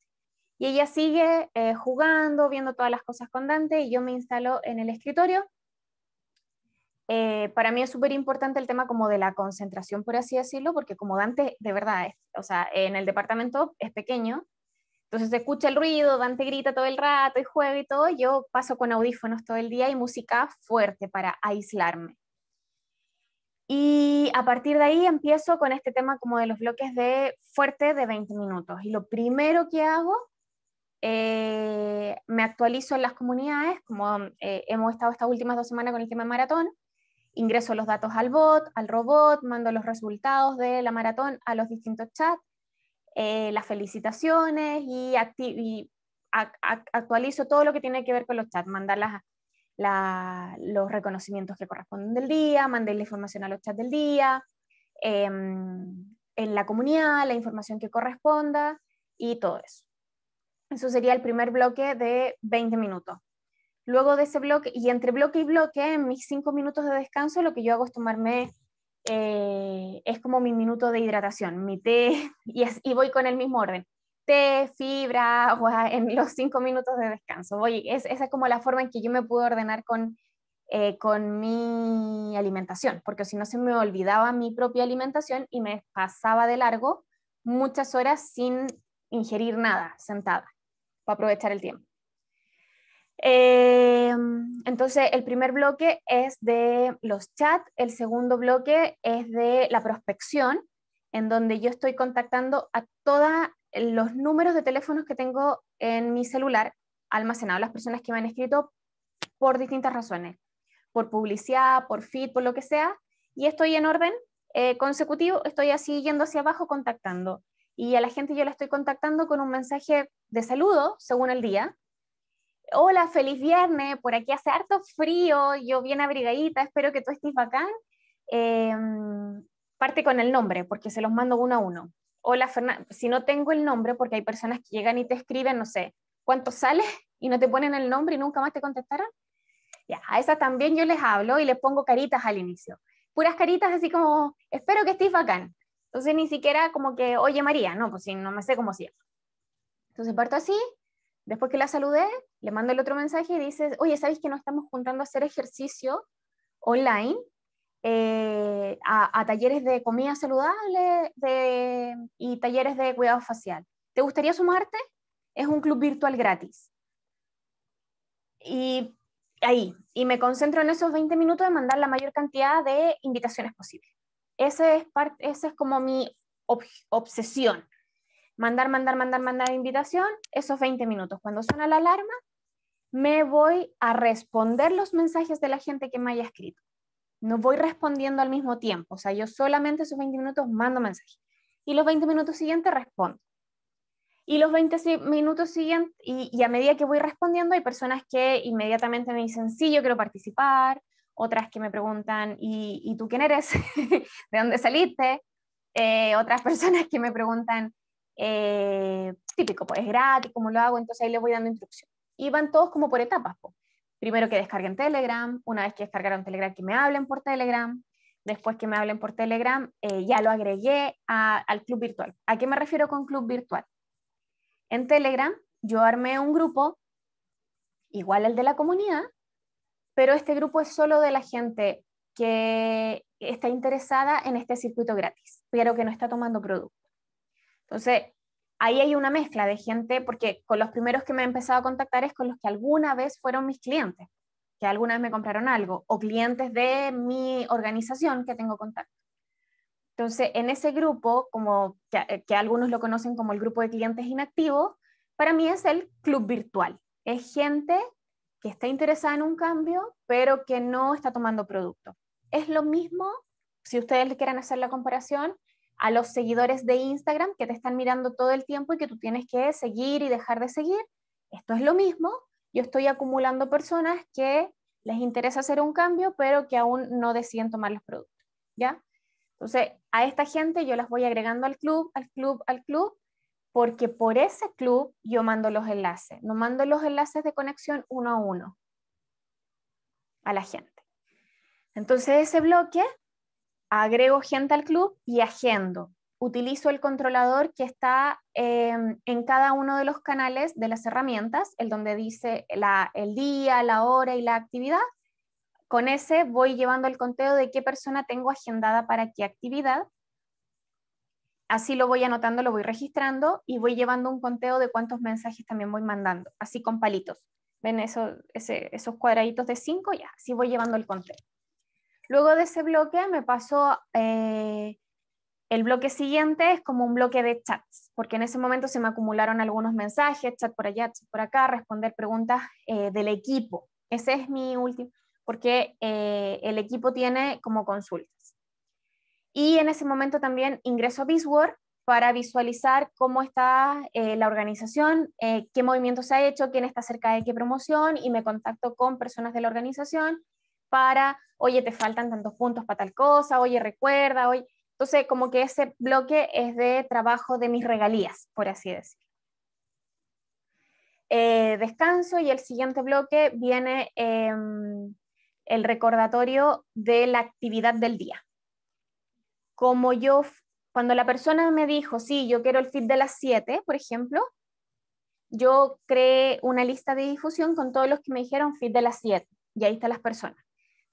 Y ella sigue jugando, viendo todas las cosas con Dante y yo me instalo en el escritorio eh, para mí es súper importante el tema como de la concentración, por así decirlo, porque como Dante, de verdad, es, o sea, en el departamento es pequeño, entonces se escucha el ruido, Dante grita todo el rato y juega y todo, yo paso con audífonos todo el día y música fuerte para aislarme. Y a partir de ahí empiezo con este tema como de los bloques de fuerte de 20 minutos. Y lo primero que hago eh, me actualizo en las comunidades, como eh, hemos estado estas últimas dos semanas con el tema de maratón, ingreso los datos al bot, al robot, mando los resultados de la maratón a los distintos chats, eh, las felicitaciones y, actualizo todo lo que tiene que ver con los chats, mandar las, los reconocimientos que corresponden del día, mandar la información a los chats del día, em, en la comunidad, la información que corresponda y todo eso. Eso sería el primer bloque de 20 minutos. Luego de ese bloque, y entre bloque y bloque, en mis cinco minutos de descanso, lo que yo hago es tomarme, eh, es como mi minuto de hidratación, mi té, y, voy con el mismo orden. Té, fibra, agua, en los cinco minutos de descanso. Voy, esa es como la forma en que yo me pude ordenar con, eh, con mi alimentación, porque si no se me olvidaba mi propia alimentación y me pasaba de largo muchas horas sin ingerir nada sentada para aprovechar el tiempo. Em, entonces, el primer bloque es de los chats, el segundo bloque es de la prospección, en donde yo estoy contactando a todos los números de teléfonos que tengo en mi celular almacenado, las personas que me han escrito por distintas razones, por publicidad, por feed, por lo que sea, y estoy en orden eh, consecutivo, estoy así yendo hacia abajo contactando. Y a la gente yo la estoy contactando con un mensaje de saludo según el día, hola, feliz viernes, por aquí hace harto frío, yo bien abrigadita, espero que tú estés bacán, em, parte con el nombre, porque se los mando uno a uno. Hola, Fernanda, si no tengo el nombre, porque hay personas que llegan y te escriben, no sé, ¿cuánto sales? Y no te ponen el nombre y nunca más te contestarán. Ya, a esa también yo les hablo y les pongo caritas al inicio. Puras caritas así como, espero que estés bacán. Entonces ni siquiera como que, oye María, no, pues si no me sé cómo se llama. Entonces parto así Después que la saludé, le mando el otro mensaje y dice, oye, ¿sabéis que nos estamos juntando a hacer ejercicio online eh, a, talleres de comida saludable y talleres de cuidado facial? ¿Te gustaría sumarte? Es un club virtual gratis. Y ahí, y me concentro en esos 20 minutos de mandar la mayor cantidad de invitaciones posible. Ese es, como mi obsesión mandar, mandar, mandar, mandar invitación, esos 20 minutos. Cuando suena la alarma, me voy a responder los mensajes de la gente que me haya escrito. No voy respondiendo al mismo tiempo, o sea, yo solamente esos 20 minutos mando mensajes. Y los 20 minutos siguientes respondo. Y los 20 minutos siguientes, y, a medida que voy respondiendo, hay personas que inmediatamente me dicen, sí, yo quiero participar, otras que me preguntan, ¿y, tú quién eres? ¿De dónde saliste? Eh, otras personas que me preguntan, eh, típico, pues es gratis, cómo lo hago, entonces ahí les voy dando instrucción Y van todos como por etapas. Primero que descarguen Telegram, una vez que descargaron Telegram, que me hablen por Telegram, después que me hablen por Telegram, eh, ya lo agregué al club virtual. ¿A qué me refiero con club virtual? En Telegram yo armé un grupo, igual al de la comunidad, pero este grupo es solo de la gente que está interesada en este circuito gratis, pero que no está tomando producto. Entonces, ahí hay una mezcla de gente, porque con los primeros que me he empezado a contactar es con los que alguna vez fueron mis clientes, que alguna vez me compraron algo, o clientes de mi organización que tengo contacto. Entonces, en ese grupo, como que, algunos lo conocen como el grupo de clientes inactivos, para mí es el club virtual. Es gente que está interesada en un cambio, pero que no está tomando producto. Es lo mismo, si ustedes quieren hacer la comparación, a los seguidores de Instagram que te están mirando todo el tiempo y que tú tienes que seguir y dejar de seguir. Esto es lo mismo. Yo estoy acumulando personas que les interesa hacer un cambio, pero que aún no deciden tomar los productos, ¿ya? Entonces, a esta gente yo las voy agregando al club, al club, al club, porque por ese club yo mando los enlaces. No mando los enlaces de conexión uno a uno a la gente. Entonces, ese bloque agrego gente al club y agendo. Utilizo el controlador que está eh, en cada uno de los canales de las herramientas, el donde dice el día, la hora y la actividad. Con ese voy llevando el conteo de qué persona tengo agendada para qué actividad. Así lo voy anotando, lo voy registrando y voy llevando un conteo de cuántos mensajes también voy mandando, así con palitos. ¿Ven eso, esos cuadraditos de cinco? Ya, así voy llevando el conteo. Luego de ese bloque me pasó, eh, el bloque siguiente es como un bloque de chats, porque en ese momento se me acumularon algunos mensajes, chat por allá, chat por acá, responder preguntas eh, del equipo. Ese es mi último, porque eh, el equipo tiene como consultas. Y en ese momento también ingreso a para visualizar cómo está la organización, qué movimiento se ha hecho, quién está cerca de qué promoción y me contacto con personas de la organización para oye, te faltan tantos puntos para tal cosa, oye, recuerda, oye. Entonces, como que ese bloque es de trabajo de mis regalías, por así decir. Eh, descanso y el siguiente bloque viene em, el recordatorio de la actividad del día. Como yo, cuando la persona me dijo, sí, yo quiero el feed de las 7, por ejemplo, yo creé una lista de difusión con todos los que me dijeron feed de las 7 y ahí están las personas.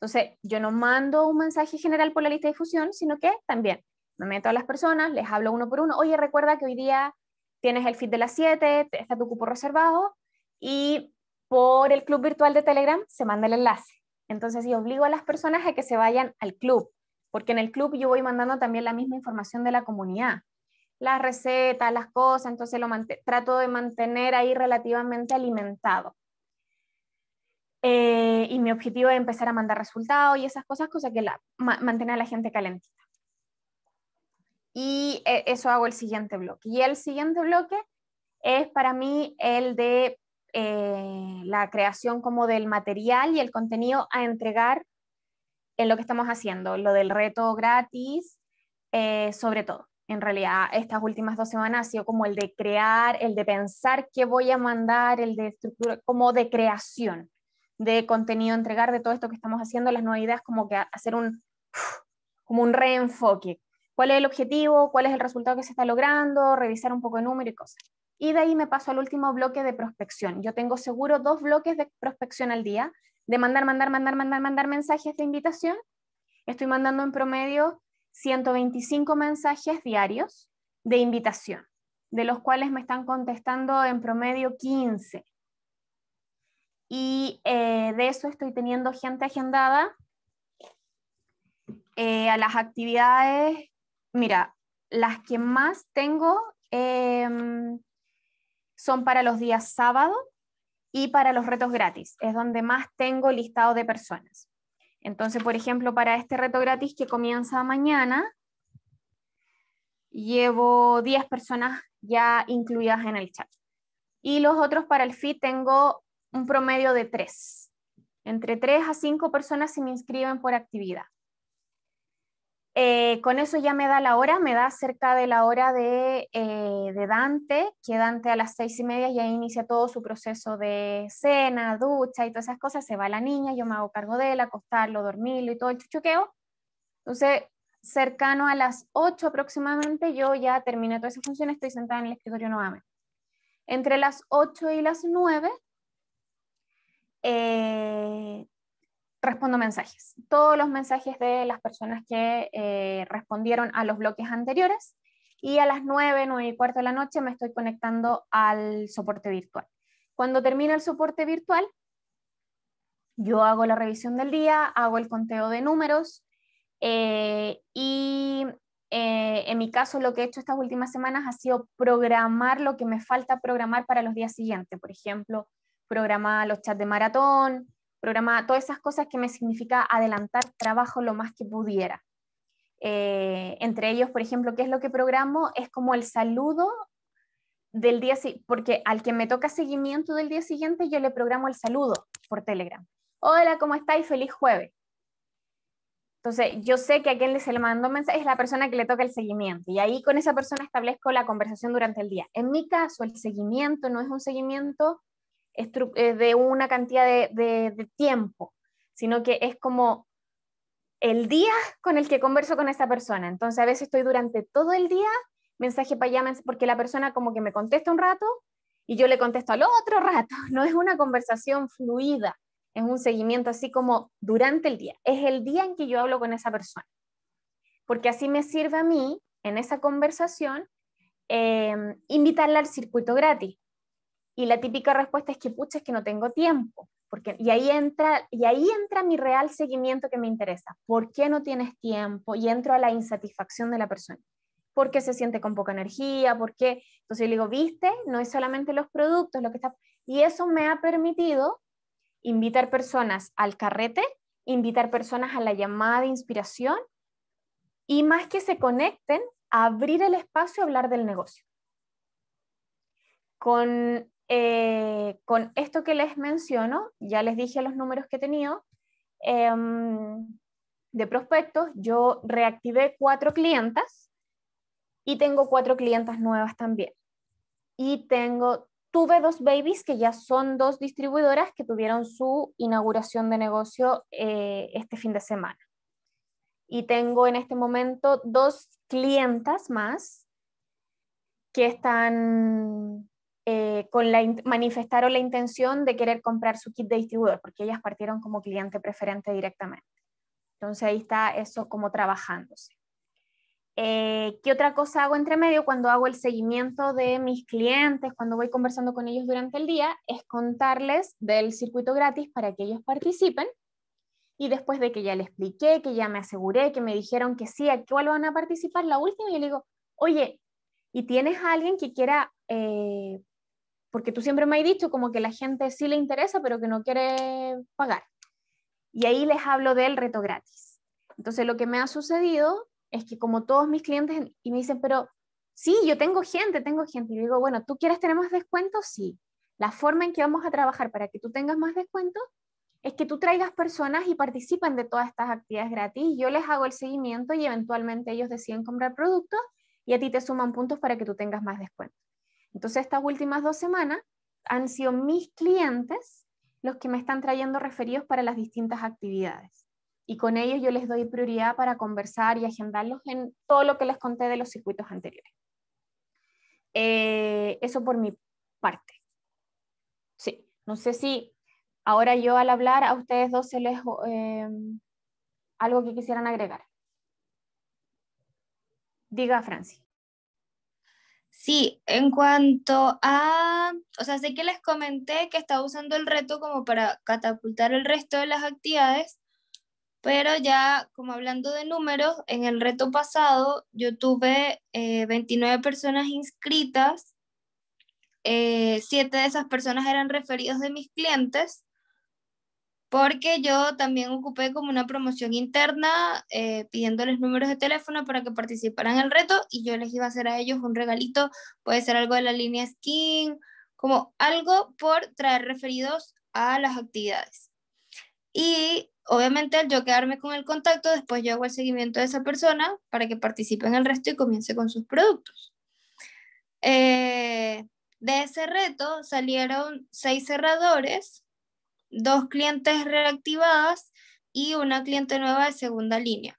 Entonces, yo no mando un mensaje general por la lista de difusión, sino que también me meto a las personas, les hablo uno por uno. Oye, recuerda que hoy día tienes el feed de las 7, está tu cupo reservado y por el club virtual de Telegram se manda el enlace. Entonces, yo obligo a las personas a que se vayan al club, porque en el club yo voy mandando también la misma información de la comunidad, las recetas, las cosas, entonces lo trato de mantener ahí relativamente alimentado. Eh, y mi objetivo es empezar a mandar resultados y esas cosas, cosa que la, mantener a la gente calentita. Y eh, eso hago el siguiente bloque. Y el siguiente bloque es para mí el de eh, la creación como del material y el contenido a entregar en lo que estamos haciendo, lo del reto gratis, sobre todo. En realidad, estas últimas dos semanas ha sido como el de crear, el de pensar qué voy a mandar, el de estructura, como de creación de contenido entregar, de todo esto que estamos haciendo, las nuevas ideas, como que hacer un, como un reenfoque. ¿Cuál es el objetivo? ¿Cuál es el resultado que se está logrando? Revisar un poco de número y cosas. Y de ahí me paso al último bloque de prospección. Yo tengo seguro dos bloques de prospección al día, de mandar, mandar, mandar, mandar, mandar mensajes de invitación. Estoy mandando en promedio 125 mensajes diarios de invitación, de los cuales me están contestando en promedio 15. Y eh, de eso estoy teniendo gente agendada eh, a las actividades. Mira, las que más tengo em, son para los días sábado y para los retos gratis. Es donde más tengo listado de personas. Entonces, por ejemplo, para este reto gratis que comienza mañana, llevo 10 personas ya incluidas en el chat. Y los otros para el feed tengo un promedio de tres. Entre tres a cinco personas se me inscriben por actividad. Eh, con eso ya me da la hora, me da cerca de la hora de, eh, de, Dante, que Dante a las seis y media ya inicia todo su proceso de cena, ducha y todas esas cosas. Se va la niña, yo me hago cargo de él, acostarlo, dormirlo y todo el chuchuqueo. Entonces, cercano a las ocho aproximadamente, yo ya terminé todas esas funciones, estoy sentada en el escritorio nuevamente. Entre las ocho y las nueve eh, respondo mensajes. Todos los mensajes de las personas que eh, respondieron a los bloques anteriores y a las 9, 9 y cuarto de la noche me estoy conectando al soporte virtual. Cuando termina el soporte virtual, yo hago la revisión del día, hago el conteo de números eh, y en mi caso lo que he hecho estas últimas semanas ha sido programar lo que me falta programar para los días siguientes. Por ejemplo, programa los chats de maratón, programa todas esas cosas que me significa adelantar trabajo lo más que pudiera. Eh, entre ellos, por ejemplo, ¿qué es lo que programo? Es como el saludo del día siguiente, porque al que me toca seguimiento del día siguiente, yo le programo el saludo por Telegram. Hola, ¿cómo estáis? Feliz jueves. Entonces, yo sé que a quien se le mandó mensaje es la persona que le toca el seguimiento. Y ahí con esa persona establezco la conversación durante el día. En mi caso, el seguimiento no es un seguimiento eh, de una cantidad de, tiempo, sino que es como el día con el que converso con esa persona. Entonces a veces estoy durante todo el día, mensaje para allá, porque la persona como que me contesta un rato y yo le contesto al otro rato. No es una conversación fluida, es un seguimiento así como durante el día. Es el día en que yo hablo con esa persona. Porque así me sirve a mí, en esa conversación, em, invitarla al circuito gratis. Y la típica respuesta es que, pucha, es que no tengo tiempo. Porque, y, ahí entra, y ahí entra mi real seguimiento que me interesa. ¿Por qué no tienes tiempo? Y entro a la insatisfacción de la persona. ¿Por qué se siente con poca energía? ¿Por qué? Entonces yo le digo, viste, no es solamente los productos, lo que está... Y eso me ha permitido invitar personas al carrete, invitar personas a la llamada de inspiración y más que se conecten, abrir el espacio y hablar del negocio. Con eh, con esto que les menciono, ya les dije los números que he tenido em, de prospectos, yo reactivé cuatro clientas y tengo cuatro clientas nuevas también. Y tengo, tuve dos babies que ya son dos distribuidoras que tuvieron su inauguración de negocio eh, este fin de semana. Y tengo en este momento dos clientas más que están eh, con la manifestaron la intención de querer comprar su kit de distribuidor, porque ellas partieron como cliente preferente directamente. Entonces ahí está eso como trabajándose. Eh, ¿Qué otra cosa hago entre medio cuando hago el seguimiento de mis clientes, cuando voy conversando con ellos durante el día? Es contarles del circuito gratis para que ellos participen. Y después de que ya les expliqué, que ya me aseguré, que me dijeron que sí, a cuál van a participar, la última, y le digo, oye, ¿y tienes a alguien que quiera eh, porque tú siempre me has dicho como que la gente sí le interesa, pero que no quiere pagar. Y ahí les hablo del reto gratis. Entonces lo que me ha sucedido es que como todos mis clientes y me dicen, pero sí, yo tengo gente, tengo gente. Y digo, bueno, ¿tú quieres tener más descuentos? Sí. La forma en que vamos a trabajar para que tú tengas más descuentos es que tú traigas personas y participen de todas estas actividades gratis. Yo les hago el seguimiento y eventualmente ellos deciden comprar productos y a ti te suman puntos para que tú tengas más descuentos. Entonces, estas últimas dos semanas han sido mis clientes los que me están trayendo referidos para las distintas actividades. Y con ellos yo les doy prioridad para conversar y agendarlos en todo lo que les conté de los circuitos anteriores. Eh, eso por mi parte. Sí, no sé si ahora yo al hablar a ustedes dos se les... Eh, algo que quisieran agregar. Diga, Francis. Sí, en cuanto a, o sea, sé que les comenté que estaba usando el reto como para catapultar el resto de las actividades, pero ya como hablando de números, en el reto pasado yo tuve 29 eh, personas inscritas, eh, 7 de esas personas eran referidos de mis clientes porque yo también ocupé como una promoción interna eh, pidiéndoles números de teléfono para que participaran en el reto y yo les iba a hacer a ellos un regalito, puede ser algo de la línea skin, como algo por traer referidos a las actividades. Y obviamente al yo quedarme con el contacto, después yo hago el seguimiento de esa persona para que participe en el resto y comience con sus productos. Eh, de ese reto salieron seis cerradores dos clientes reactivadas y una cliente nueva de segunda línea.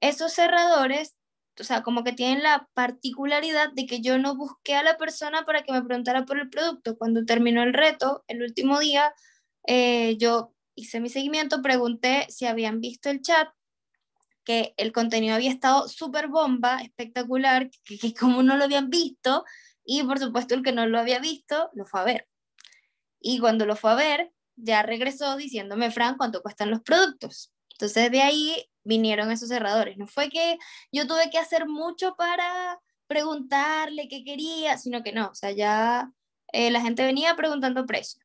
Esos cerradores, o sea, como que tienen la particularidad de que yo no busqué a la persona para que me preguntara por el producto. Cuando terminó el reto, el último día, eh, yo hice mi seguimiento, pregunté si habían visto el chat, que el contenido había estado súper bomba, espectacular, que como no lo habían visto, y por supuesto el que no lo había visto lo fue a ver. Y cuando lo fue a ver, ya regresó diciéndome, Fran, cuánto cuestan los productos. Entonces de ahí vinieron esos cerradores. No fue que yo tuve que hacer mucho para preguntarle qué quería, sino que no, o sea, ya eh, la gente venía preguntando precios.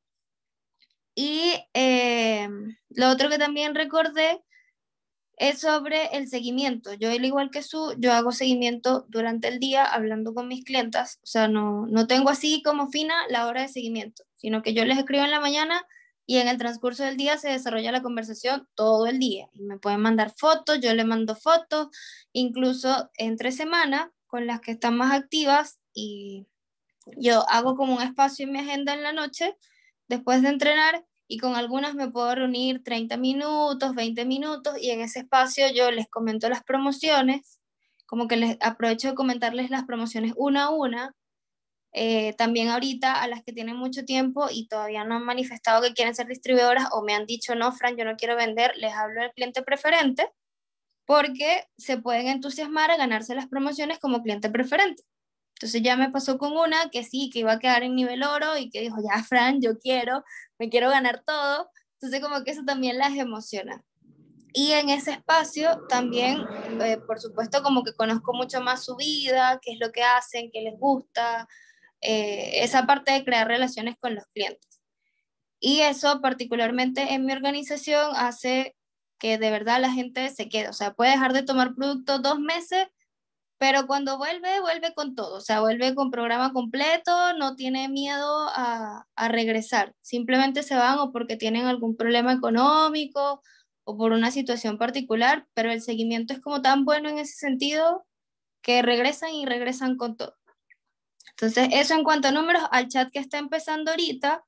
Y eh, lo otro que también recordé es sobre el seguimiento. Yo, al igual que su, yo hago seguimiento durante el día hablando con mis clientas. O sea, no, no tengo así como fina la hora de seguimiento, sino que yo les escribo en la mañana y en el transcurso del día se desarrolla la conversación todo el día. Y me pueden mandar fotos, yo le mando fotos, incluso entre semana, con las que están más activas y yo hago como un espacio en mi agenda en la noche después de entrenar y con algunas me puedo reunir 30 minutos, 20 minutos y en ese espacio yo les comento las promociones, como que les aprovecho de comentarles las promociones una a una eh, también ahorita a las que tienen mucho tiempo y todavía no han manifestado que quieren ser distribuidoras o me han dicho, no, Fran, yo no quiero vender, les hablo del cliente preferente porque se pueden entusiasmar a ganarse las promociones como cliente preferente. Entonces ya me pasó con una que sí, que iba a quedar en nivel oro y que dijo, ya, Fran, yo quiero, me quiero ganar todo. Entonces como que eso también las emociona. Y en ese espacio también, eh, por supuesto, como que conozco mucho más su vida, qué es lo que hacen, qué les gusta, eh, esa parte de crear relaciones con los clientes. Y eso particularmente en mi organización hace que de verdad la gente se quede. O sea, puede dejar de tomar producto dos meses, pero cuando vuelve, vuelve con todo. O sea, vuelve con programa completo, no tiene miedo a, a regresar. Simplemente se van o porque tienen algún problema económico o por una situación particular, pero el seguimiento es como tan bueno en ese sentido que regresan y regresan con todo. Entonces, eso en cuanto a números, al chat que está empezando ahorita,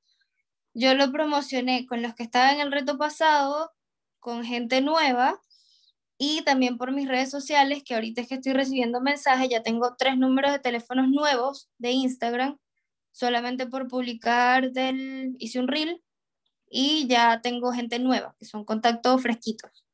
yo lo promocioné con los que estaban en el reto pasado, con gente nueva y también por mis redes sociales, que ahorita es que estoy recibiendo mensajes, ya tengo tres números de teléfonos nuevos de Instagram, solamente por publicar del, hice un reel y ya tengo gente nueva, que son contactos fresquitos.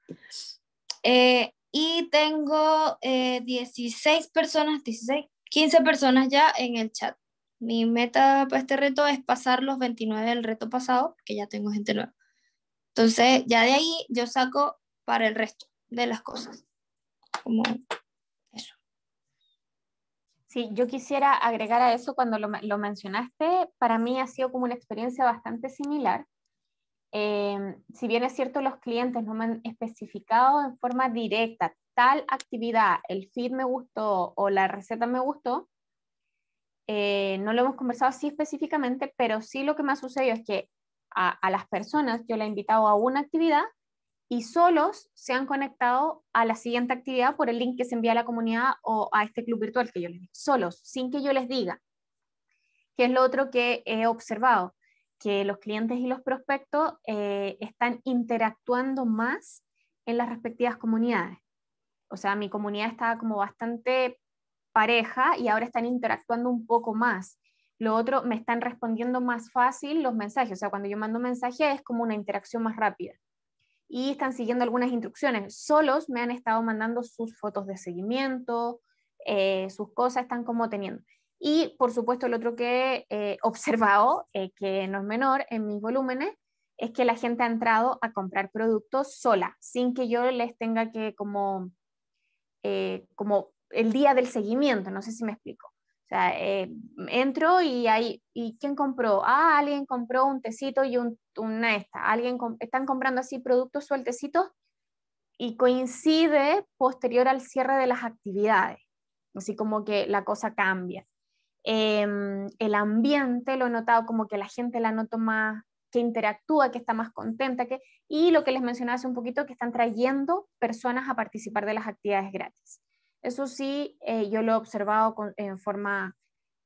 Eh, y tengo 16 eh, personas, 16, 15 personas ya en el chat. Mi meta para este reto es pasar los 29 del reto pasado, que ya tengo gente nueva. Entonces, ya de ahí yo saco para el resto de las cosas. Como eso. Sí, yo quisiera agregar a eso cuando lo, mencionaste, para mí ha sido como una experiencia bastante similar. Eh, si bien es cierto, los clientes no me han especificado en forma directa tal actividad, el feed me gustó o la receta me gustó, eh, no lo hemos conversado así específicamente, pero sí lo que me ha sucedido es que a, las personas yo la he invitado a una actividad y solos se han conectado a la siguiente actividad por el link que se envía a la comunidad o a este club virtual que yo les digo, solos, sin que yo les diga, que es lo otro que he observado, que los clientes y los prospectos eh, están interactuando más en las respectivas comunidades o sea, mi comunidad estaba como bastante pareja y ahora están interactuando un poco más. Lo otro, me están respondiendo más fácil los mensajes, o sea, cuando yo mando mensajes, mensaje es como una interacción más rápida. Y están siguiendo algunas instrucciones. Solos me han estado mandando sus fotos de seguimiento, eh, sus cosas están como teniendo. Y por supuesto, el otro que he eh, observado, eh, que no es menor en mis volúmenes, es que la gente ha entrado a comprar productos sola, sin que yo les tenga que como eh, como el día del seguimiento, no sé si me explico. O sea, eh, entro y ahí ¿y quién compró? Ah, alguien compró un tecito y un, una esta. Alguien están comprando así productos sueltecitos y coincide posterior al cierre de las actividades. Así como que la cosa cambia. Em, el ambiente lo he notado como que la gente la nota más, que interactúa, que está más contenta, que, y lo que les mencionaba hace un poquito, que están trayendo personas a participar de las actividades gratis. Eso sí, eh, yo lo he observado en forma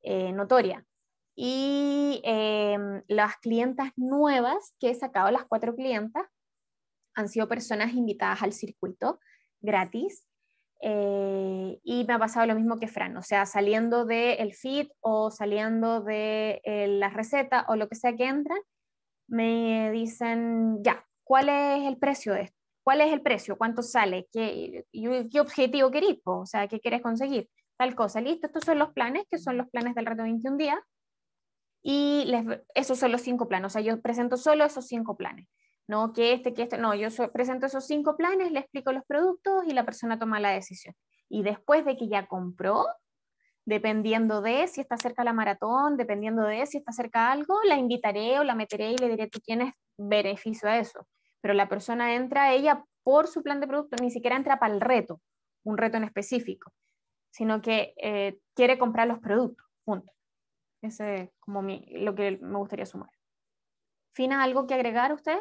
eh, notoria. Y em, las clientas nuevas que he sacado, las cuatro clientas, han sido personas invitadas al circuito gratis. Eh, y me ha pasado lo mismo que Fran, o sea, saliendo del feed o saliendo de la receta o lo que sea que entran, me dicen, ya, ¿cuál es el precio de esto? ¿Cuál es el precio? ¿Cuánto sale? ¿Qué, qué objetivo querís? O sea, ¿qué quieres conseguir? Tal cosa. Listo, estos son los planes, que son los planes del reto 21 Día, Y esos son los cinco planes. O sea, yo presento solo esos cinco planes. No que este, que este. No, yo presento esos cinco planes, le explico los productos y la persona toma la decisión. Y después de que ya compró, dependiendo de si está cerca la maratón, dependiendo de si está cerca algo, la invitaré o la meteré y le diré tú tienes beneficio a eso. Pero la persona entra ella por su plan de producto, ni siquiera entra para el reto, un reto en específico, sino que eh, quiere comprar los productos, punto. Ese es como lo que me gustaría sumar. ¿Fina algo que agregar usted?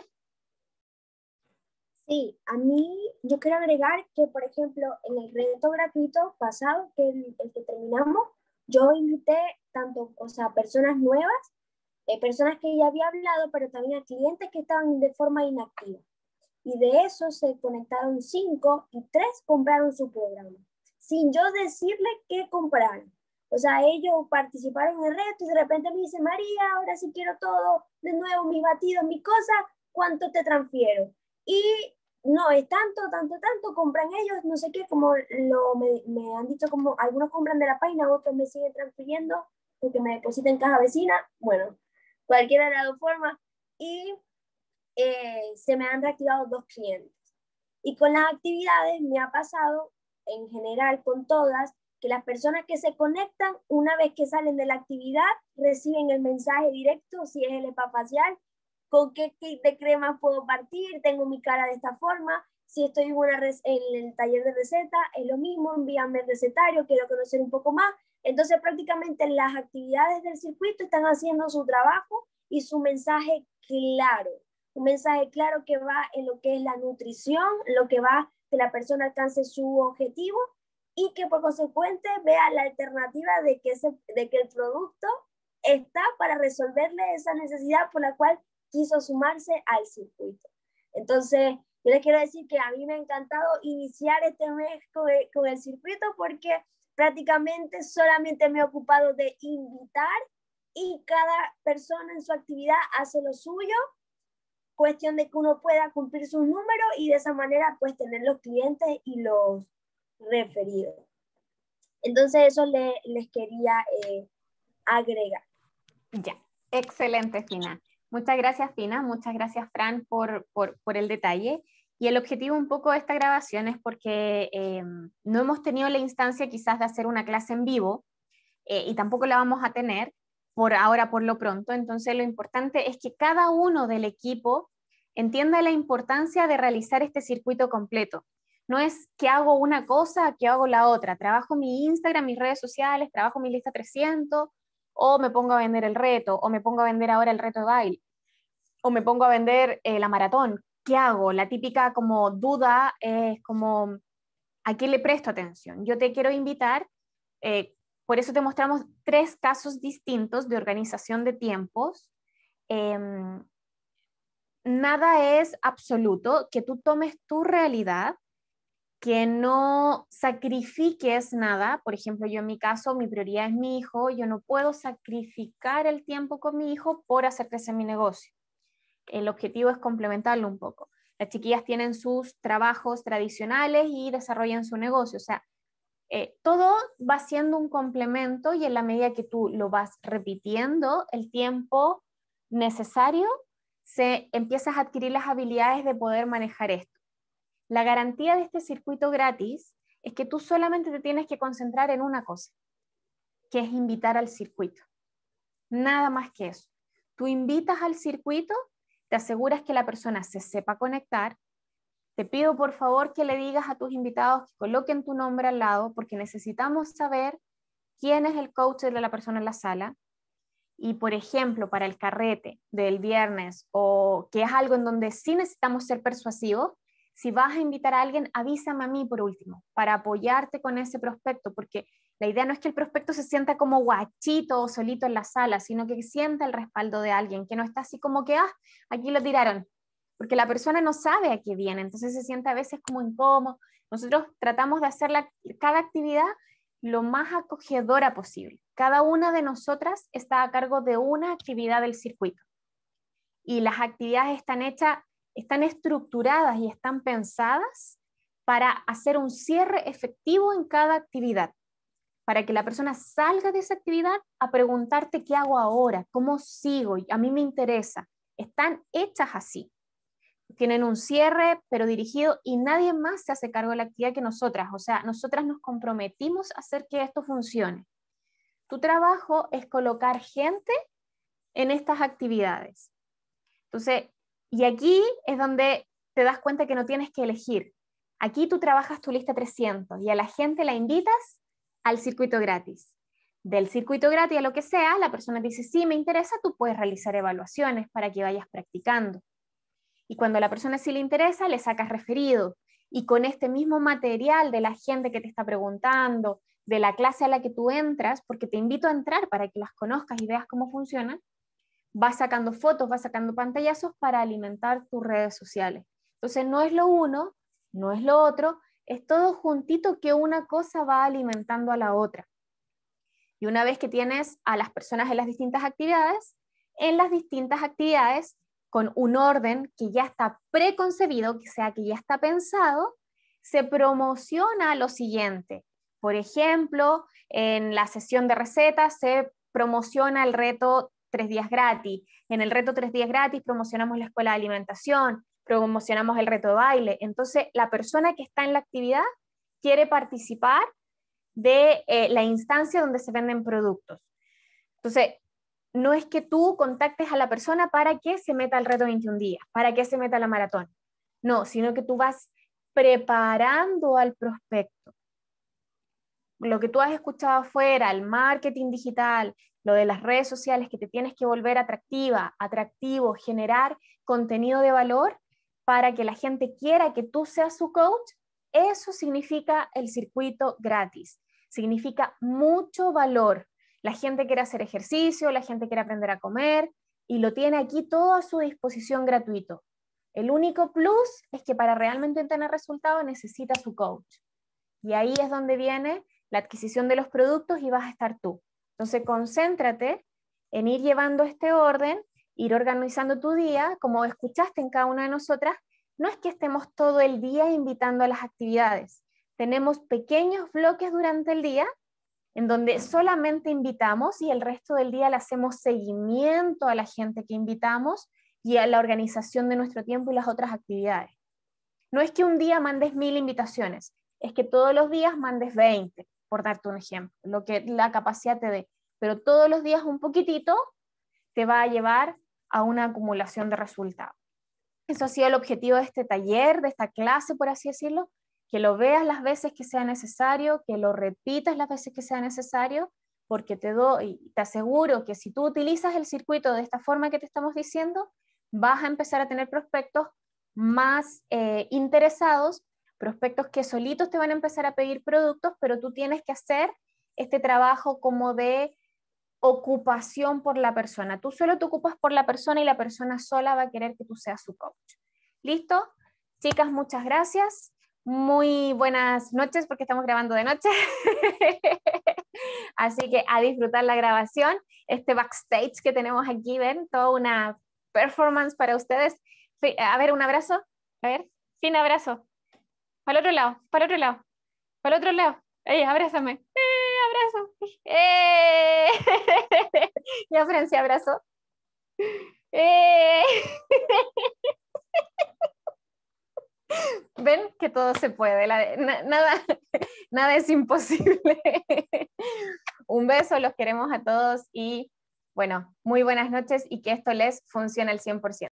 Sí, a mí yo quiero agregar que, por ejemplo, en el reto gratuito pasado, que el, que terminamos, yo invité tanto, o sea, personas nuevas, eh, personas que ya había hablado, pero también a clientes que estaban de forma inactiva. Y de eso se conectaron cinco y tres compraron su programa, sin yo decirle qué compraron. O sea, ellos participaron en el reto y de repente me dice, María, ahora sí quiero todo, de nuevo mi batido mi cosa, ¿cuánto te transfiero? Y no es tanto, tanto, tanto, compran ellos, no sé qué, como lo, me, han dicho, como algunos compran de la página, otros me siguen transfiriendo porque me depositen caja vecina, bueno, cualquiera de las dos formas. Y eh, se me han reactivado dos clientes. Y con las actividades me ha pasado, en general, con todas, que las personas que se conectan, una vez que salen de la actividad, reciben el mensaje directo, si es el EPA facial, con qué kit de cremas puedo partir, tengo mi cara de esta forma, si estoy en, una en el taller de receta, es lo mismo, envíame el recetario, quiero conocer un poco más. Entonces prácticamente las actividades del circuito están haciendo su trabajo y su mensaje claro, un mensaje claro que va en lo que es la nutrición, lo que va que la persona alcance su objetivo y que por consecuente vea la alternativa de que, de que el producto está para resolverle esa necesidad por la cual quiso sumarse al circuito. Entonces, yo les quiero decir que a mí me ha encantado iniciar este mes con el, circuito porque prácticamente solamente me he ocupado de invitar y cada persona en su actividad hace lo suyo, cuestión de que uno pueda cumplir su número y de esa manera pues tener los clientes y los referidos. Entonces eso les quería eh, agregar. Ya, excelente, final. Muchas gracias, Fina. Muchas gracias, Fran, por, el detalle. Y el objetivo un poco de esta grabación es porque eh, no hemos tenido la instancia quizás de hacer una clase en vivo eh, y tampoco la vamos a tener por ahora, por lo pronto. Entonces, lo importante es que cada uno del equipo entienda la importancia de realizar este circuito completo. No es que hago una cosa, que hago la otra. Trabajo mi Instagram, mis redes sociales, trabajo mi lista 300, o me pongo a vender el reto, o me pongo a vender ahora el reto de baile o me pongo a vender eh, la maratón. ¿Qué hago? La típica como duda es como, ¿a quién le presto atención? Yo te quiero invitar, eh, por eso te mostramos tres casos distintos de organización de tiempos. Em, nada es absoluto, que tú tomes tu realidad, que no sacrifiques nada. Por ejemplo, yo en mi caso, mi prioridad es mi hijo, yo no puedo sacrificar el tiempo con mi hijo por hacer crecer mi negocio el objetivo es complementarlo un poco. Las chiquillas tienen sus trabajos tradicionales y desarrollan su negocio, o sea, eh, todo va siendo un complemento y en la medida que tú lo vas repitiendo, el tiempo necesario, se empiezas a adquirir las habilidades de poder manejar esto. La garantía de este circuito gratis es que tú solamente te tienes que concentrar en una cosa, que es invitar al circuito. Nada más que eso. Tú invitas al circuito te aseguras que la persona se sepa conectar. Te pido por favor que le digas a tus invitados que coloquen tu nombre al lado porque necesitamos saber quién es el coach de la persona en la sala. Y por ejemplo, para el carrete del viernes o que es algo en donde sí necesitamos ser persuasivos, si vas a invitar a alguien, avísame a mí por último para apoyarte con ese prospecto porque la idea no es que el prospecto se sienta como guachito o solito en la sala, sino que sienta el respaldo de alguien, que no está así como que, ah, aquí lo tiraron, porque la persona no sabe a qué viene, entonces se siente a veces como incómodo. Nosotros tratamos de hacer cada actividad lo más acogedora posible. Cada una de nosotras está a cargo de una actividad del circuito. Y las actividades están hechas, están estructuradas y están pensadas para hacer un cierre efectivo en cada actividad para que la persona salga de esa actividad a preguntarte qué hago ahora, cómo sigo, a mí me interesa. Están hechas así. Tienen un cierre, pero dirigido, y nadie más se hace cargo de la actividad que nosotras. O sea, nosotras nos comprometimos a hacer que esto funcione. Tu trabajo es colocar gente en estas actividades. Entonces, y aquí es donde te das cuenta que no tienes que elegir. Aquí tú trabajas tu lista 300 y a la gente la invitas al circuito gratis. Del circuito gratis a lo que sea, la persona dice, sí, me interesa, tú puedes realizar evaluaciones para que vayas practicando. Y cuando a la persona sí le interesa, le sacas referido. Y con este mismo material de la gente que te está preguntando, de la clase a la que tú entras, porque te invito a entrar para que las conozcas y veas cómo funcionan, vas sacando fotos, vas sacando pantallazos para alimentar tus redes sociales. Entonces no es lo uno, no es lo otro, es todo juntito que una cosa va alimentando a la otra. Y una vez que tienes a las personas en las distintas actividades, en las distintas actividades, con un orden que ya está preconcebido, que sea que ya está pensado, se promociona lo siguiente. Por ejemplo, en la sesión de recetas se promociona el reto tres días gratis. En el reto tres días gratis promocionamos la escuela de alimentación promocionamos el reto de baile. Entonces, la persona que está en la actividad quiere participar de eh, la instancia donde se venden productos. Entonces, no es que tú contactes a la persona para que se meta al reto 21 días, para que se meta a la maratón. No, sino que tú vas preparando al prospecto. Lo que tú has escuchado afuera, el marketing digital, lo de las redes sociales, que te tienes que volver atractiva, atractivo, generar contenido de valor, para que la gente quiera que tú seas su coach, eso significa el circuito gratis. Significa mucho valor. La gente quiere hacer ejercicio, la gente quiere aprender a comer y lo tiene aquí todo a su disposición gratuito. El único plus es que para realmente tener resultados necesita su coach. Y ahí es donde viene la adquisición de los productos y vas a estar tú. Entonces, concéntrate en ir llevando este orden ir organizando tu día, como escuchaste en cada una de nosotras, no es que estemos todo el día invitando a las actividades. Tenemos pequeños bloques durante el día en donde solamente invitamos y el resto del día le hacemos seguimiento a la gente que invitamos y a la organización de nuestro tiempo y las otras actividades. No es que un día mandes mil invitaciones, es que todos los días mandes 20, por darte un ejemplo, lo que la capacidad te dé. Pero todos los días un poquitito te va a llevar a una acumulación de resultados. Eso ha sido el objetivo de este taller, de esta clase, por así decirlo, que lo veas las veces que sea necesario, que lo repitas las veces que sea necesario, porque te doy, te aseguro que si tú utilizas el circuito de esta forma que te estamos diciendo, vas a empezar a tener prospectos más eh, interesados, prospectos que solitos te van a empezar a pedir productos, pero tú tienes que hacer este trabajo como de ocupación por la persona. Tú solo te ocupas por la persona y la persona sola va a querer que tú seas su coach. ¿Listo? Chicas, muchas gracias. Muy buenas noches porque estamos grabando de noche. Así que a disfrutar la grabación, este backstage que tenemos aquí, ven, toda una performance para ustedes. A ver, un abrazo. A ver, fin abrazo. Para el otro lado, para el otro lado, para el otro lado. Ey, abrázame abrazo. Eh. ya Francia abrazó. Eh. Ven que todo se puede, nada, nada es imposible. Un beso, los queremos a todos y bueno, muy buenas noches y que esto les funcione al 100%.